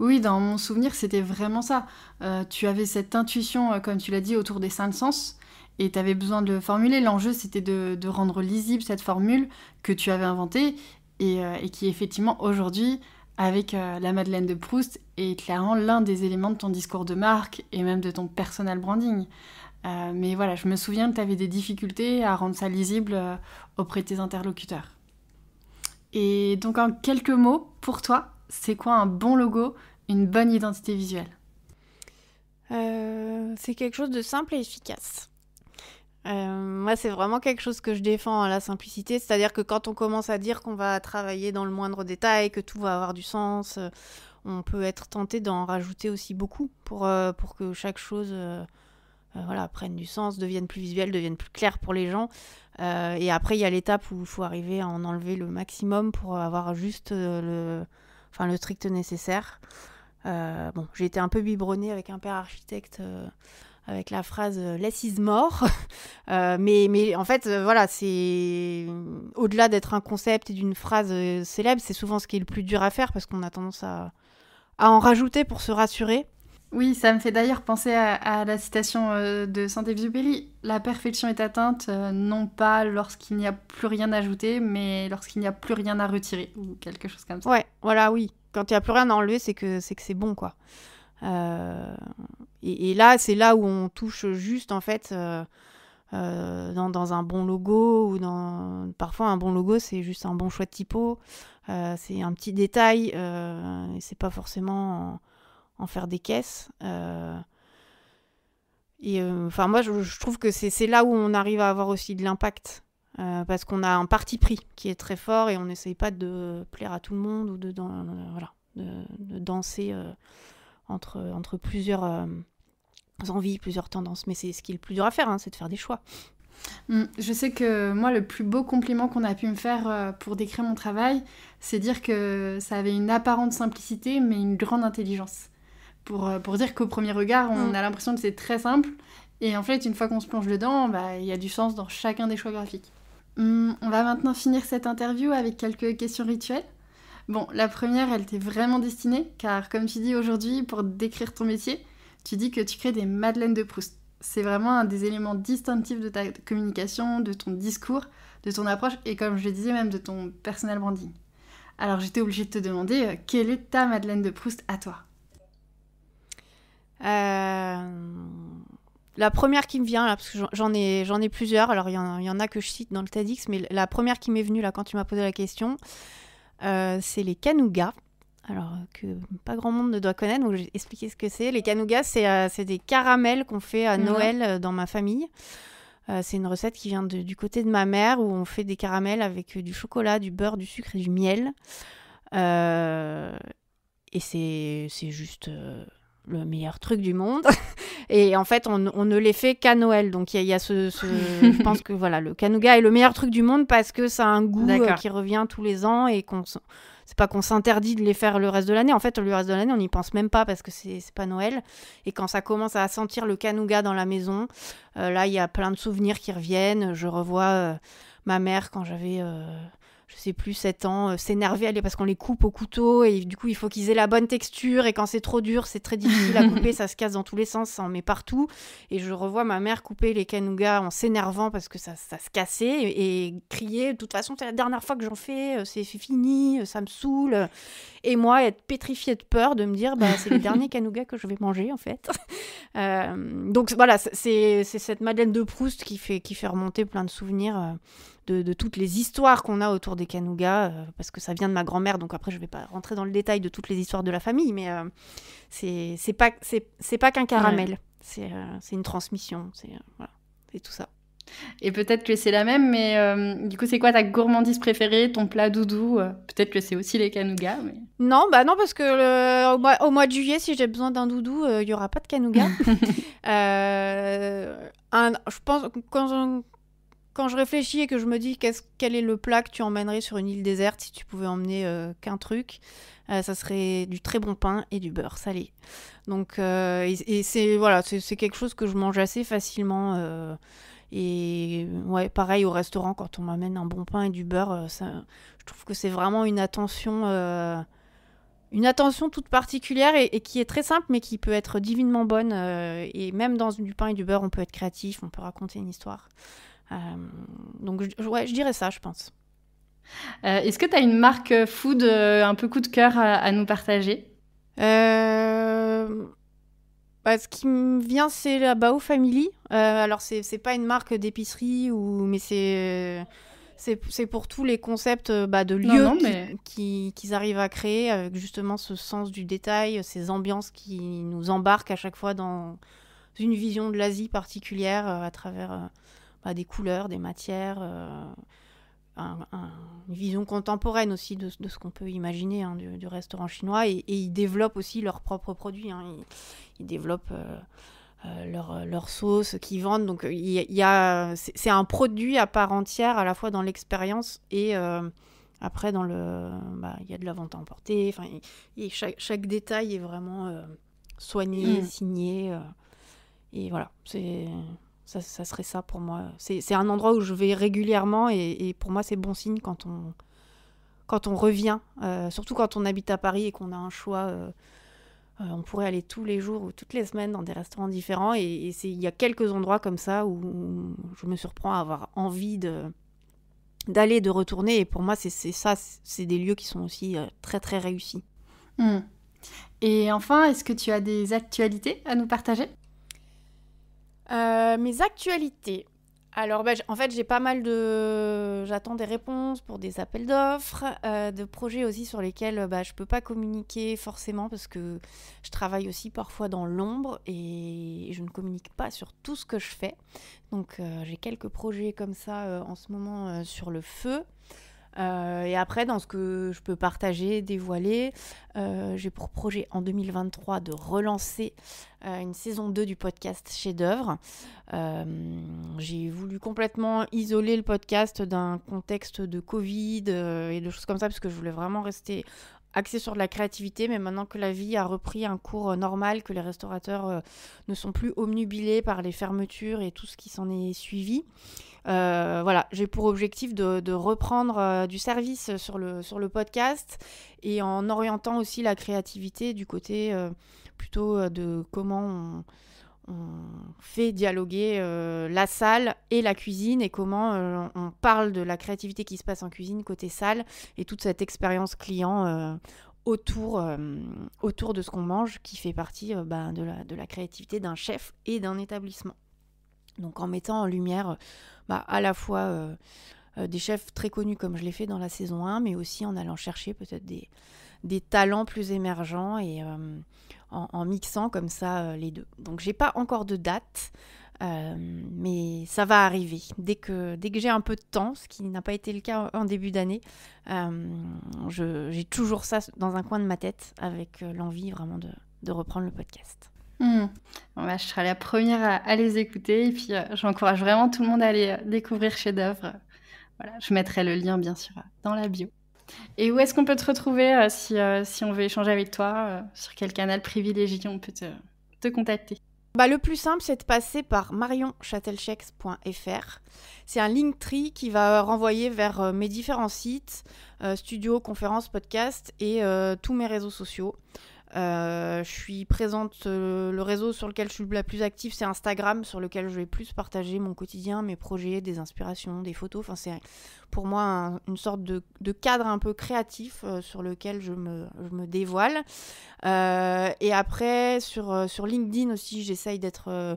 Oui, dans mon souvenir, c'était vraiment ça. Euh, tu avais cette intuition, euh, comme tu l'as dit, autour des cinq sens, et tu avais besoin de le formuler. L'enjeu, c'était de, rendre lisible cette formule que tu avais inventée, et, euh, qui effectivement, aujourd'hui, avec la Madeleine de Proust, est clairement l'un des éléments de ton discours de marque, et même de ton personal branding. mais voilà, je me souviens que tu avais des difficultés à rendre ça lisible auprès de tes interlocuteurs. Et donc en quelques mots, pour toi, c'est quoi un bon logo, une bonne identité visuelle euh, C'est quelque chose de simple et efficace. Euh, moi, c'est vraiment quelque chose que je défends, la simplicité. C'est-à-dire que quand on commence à dire qu'on va travailler dans le moindre détail, que tout va avoir du sens, euh, on peut être tenté d'en rajouter aussi beaucoup pour, pour que chaque chose euh, voilà, prennent du sens, deviennent plus visuels, deviennent plus clairs pour les gens. Euh, et après, il y a l'étape où il faut arriver à en enlever le maximum pour avoir juste euh, le, enfin, le strict nécessaire. bon, j'ai été un peu bibronné avec un père architecte avec la phrase Less is more. mais, mais en fait, voilà, c'est au-delà d'être un concept et d'une phrase célèbre, c'est souvent ce qui est le plus dur à faire parce qu'on a tendance à, à en rajouter pour se rassurer. Oui, ça me fait d'ailleurs penser à, la citation euh, de Saint-Exupéry. La perfection est atteinte euh, non pas lorsqu'il n'y a plus rien à ajouter, mais lorsqu'il n'y a plus rien à retirer, ou quelque chose comme ça. Ouais, voilà, oui. Quand il n'y a plus rien à enlever, c'est que c'est bon, quoi. Euh, et, là, c'est là où on touche juste, en fait, dans, un bon logo, ou dans... Parfois, un bon logo, c'est juste un bon choix de typo, c'est un petit détail, et c'est pas forcément en faire des caisses. Euh, et euh, enfin, moi, je, trouve que c'est là où on arrive à avoir aussi de l'impact. Euh, parce qu'on a un parti pris qui est très fort et on n'essaye pas de plaire à tout le monde ou de, danser entre, plusieurs envies, plusieurs tendances. Mais c'est ce qui est le plus dur à faire, hein, c'est de faire des choix. Mmh, je sais que moi, le plus beau compliment qu'on a pu me faire pour décrire mon travail, c'est dire que ça avait une apparente simplicité, mais une grande intelligence. Euh, pour, dire qu'au premier regard, on mm. a l'impression que c'est très simple. Et en fait, une fois qu'on se plonge dedans, bah, il y a du sens dans chacun des choix graphiques. Hmm, on va maintenant finir cette interview avec quelques questions rituelles. Bon, la première, elle t'est vraiment destinée, car comme tu dis aujourd'hui, pour décrire ton métier, tu dis que tu crées des madeleines de Proust. C'est vraiment un des éléments distinctifs de ta communication, de ton discours, de ton approche et comme je le disais même de ton personal branding. Alors j'étais obligée de te demander euh, quelle est ta Madeleine de Proust à toi euh, la première qui me vient, parce que j'en ai, j'en ai plusieurs, alors il y, en, a que je cite dans le TEDx, mais la première qui m'est venue là quand tu m'as posé la question, euh, c'est les canougas. Alors euh, que pas grand monde ne doit connaître, donc j'ai expliqué ce que c'est. Les canougas, c'est, des caramels qu'on fait à mhm. Noël dans ma famille. c'est une recette qui vient du côté de ma mère, où on fait des caramels avec du chocolat, du beurre, du sucre et du miel. et c'est, juste le meilleur truc du monde. et en fait, on, ne les fait qu'à Noël. Donc, il y, a ce. je pense que voilà, le canouga est le meilleur truc du monde parce que ça a un goût euh, qui revient tous les ans et qu'on. C'est pas qu'on s'interdit de les faire le reste de l'année. En fait, le reste de l'année, on n'y pense même pas parce que c'est pas Noël. Et quand ça commence à sentir le canouga dans la maison, euh, là, il y a plein de souvenirs qui reviennent. Je revois euh, ma mère quand j'avais je sais plus, 7 ans, euh, s'énerver parce qu'on les coupe au couteau et du coup, il faut qu'ils aient la bonne texture et quand c'est trop dur, c'est très difficile à couper, ça se casse dans tous les sens, ça en met partout. Et je revois ma mère couper les canougas en s'énervant parce que ça, se cassait et, crier, de toute façon, c'est la dernière fois que j'en fais, euh, c'est fini, euh, ça me saoule. Et moi, être pétrifiée de peur, de me dire, bah, c'est le dernier canougas que je vais manger en fait. donc voilà, c'est cette Madeleine de Proust qui fait, qui fait remonter plein de souvenirs de, toutes les histoires qu'on a autour des Canougas, euh, parce que ça vient de ma grand-mère, donc après je ne vais pas rentrer dans le détail de toutes les histoires de la famille, mais euh, c'est pas, c'est pas qu'un caramel, euh, c'est une transmission, c'est voilà, tout ça. Et peut-être que c'est la même, mais du coup, c'est quoi ta gourmandise préférée, ton plat doudou Peut-être que c'est aussi les canougas. Mais... Non, bah non, parce que au, mois, de juillet, si j'ai besoin d'un doudou, il n'y aura pas de canougas. je pense quand, quand je réfléchis et que je me dis quel est le plat que tu emmènerais sur une île déserte si tu pouvais emmener euh, qu'un truc, euh, ça serait du très bon pain et du beurre salé. Donc, euh, et, c'est voilà, c'est quelque chose que je mange assez facilement. et ouais, pareil au restaurant, quand on m'amène un bon pain et du beurre, je trouve que c'est vraiment une attention une attention toute particulière et, qui est très simple mais qui peut être divinement bonne. et même dans du pain et du beurre, on peut être créatif, on peut raconter une histoire. Euh, donc, je, ouais, je dirais ça, je pense. Euh, est-ce que tu as une marque food euh, un peu coup de cœur à, nous partager bah, ce qui me vient, c'est la Bao Family. alors, c'est, n'est pas une marque d'épicerie, ou... mais c'est, c'est, pour tous les concepts bah, de lieux qui, qu'ils arrivent à créer, avec justement ce sens du détail, ces ambiances qui nous embarquent à chaque fois dans une vision de l'Asie particulière à travers. Bah, des couleurs, des matières, euh, une vision contemporaine aussi de, ce qu'on peut imaginer hein, du, restaurant chinois. Et, ils développent aussi leurs propres produits. Hein. Ils, développent euh, euh, leurs sauces qu'ils vendent. Donc il y, a, c'est un produit à part entière, à la fois dans l'expérience et... après, dans le, bah, il y a de la vente à emporter. Enfin, chaque, détail est vraiment soigné, mm. signé. et voilà, c'est ça, serait ça pour moi. C'est un endroit où je vais régulièrement et, pour moi c'est bon signe quand on, quand on revient, euh, surtout quand on habite à Paris et qu'on a un choix. Euh, euh, on pourrait aller tous les jours ou toutes les semaines dans des restaurants différents et, il y a quelques endroits comme ça où, je me surprends à avoir envie d'aller, de, retourner et pour moi c'est ça, c'est des lieux qui sont aussi très très réussis. Mmh. Et enfin, est-ce que tu as des actualités à nous partager euh, mes actualités. Alors, bah, en fait, j'ai pas mal de. J'attends des réponses pour des appels d'offres, euh, de projets aussi sur lesquels bah, je peux pas communiquer forcément parce que je travaille aussi parfois dans l'ombre et je ne communique pas sur tout ce que je fais. Donc, euh, j'ai quelques projets comme ça en ce moment sur le feu. Euh, et après, dans ce que je peux partager, dévoiler, euh, j'ai pour projet en 2023 de relancer euh, une saison 2 du podcast Chef-d'œuvre. j'ai voulu complètement isoler le podcast d'un contexte de Covid et de choses comme ça, parce que je voulais vraiment rester axé sur de la créativité, mais maintenant que la vie a repris un cours normal, que les restaurateurs ne sont plus omnubilés par les fermetures et tout ce qui s'en est suivi, euh, voilà, j'ai pour objectif de, reprendre euh, du service sur le, sur le podcast et en orientant aussi la créativité du côté euh, plutôt de comment on, fait dialoguer la salle et la cuisine et comment on parle de la créativité qui se passe en cuisine côté salle et toute cette expérience client autour, autour de ce qu'on mange qui fait partie bah, de, de la créativité d'un chef et d'un établissement. Donc en mettant en lumière bah, à la fois euh, euh, des chefs très connus comme je l'ai fait dans la saison 1, mais aussi en allant chercher peut-être des, talents plus émergents et euh, en, mixant comme ça les deux. Donc j'ai pas encore de date. mais ça va arriver. Dès que, dès que j'ai un peu de temps, ce qui n'a pas été le cas en, début d'année, j'ai toujours ça dans un coin de ma tête avec l'envie vraiment de reprendre le podcast. Mmh. je serai la première à, les écouter et puis euh, j'encourage vraiment tout le monde à aller euh, découvrir Chef d'œuvre. Voilà, je mettrai le lien bien sûr euh, dans la bio. Et où est-ce qu'on peut te retrouver si, on veut échanger avec toi Sur quel canal privilégié on peut te, contacter bah, le plus simple, c'est de passer par marionchatelchex.fr. C'est un link tree qui va renvoyer vers mes différents sites, studios, conférences, podcasts et tous mes réseaux sociaux. Euh, je suis présente, euh, le réseau sur lequel je suis la plus active, c'est Instagram, sur lequel je vais plus partager mon quotidien, mes projets, des inspirations, des photos. Enfin, c'est pour moi une sorte de, cadre un peu créatif euh, sur lequel je me, me dévoile. et après, sur, sur LinkedIn aussi, j'essaye d'être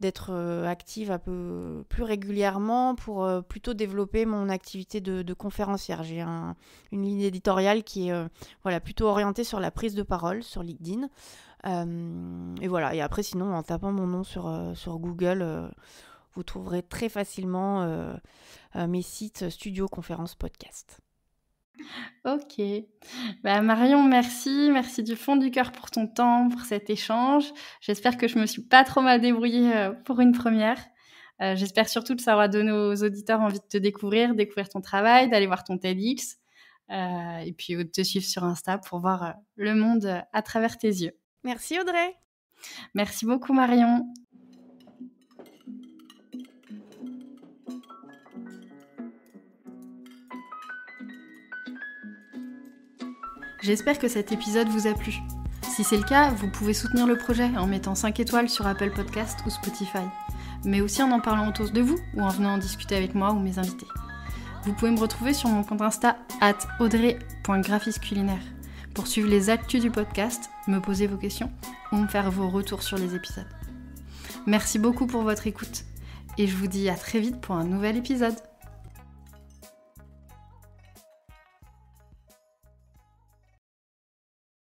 d'être euh, active un peu plus régulièrement pour euh, plutôt développer mon activité de, conférencière. J'ai une ligne éditoriale qui est euh, voilà, plutôt orientée sur la prise de parole sur LinkedIn. et voilà, et après sinon en tapant mon nom sur, sur Google, vous trouverez très facilement mes sites Studio Conférence Podcast. OK. Bah, Marion, merci. Merci du fond du cœur pour ton temps, pour cet échange. J'espère que je me suis pas trop mal débrouillée euh, pour une première. Euh, j'espère surtout que ça aura donné aux auditeurs envie de te découvrir, découvrir ton travail, d'aller voir ton TEDx euh, et puis de te suivre sur Insta pour voir le monde à travers tes yeux. Merci Audrey. Merci beaucoup Marion. J'espère que cet épisode vous a plu. Si c'est le cas, vous pouvez soutenir le projet en mettant 5 étoiles sur Apple Podcast ou Spotify, mais aussi en en parlant autour de vous ou en venant en discuter avec moi ou mes invités. Vous pouvez me retrouver sur mon compte Insta at audrey.graphisculinaire pour suivre les actus du podcast, me poser vos questions ou me faire vos retours sur les épisodes. Merci beaucoup pour votre écoute et je vous dis à très vite pour un nouvel épisode.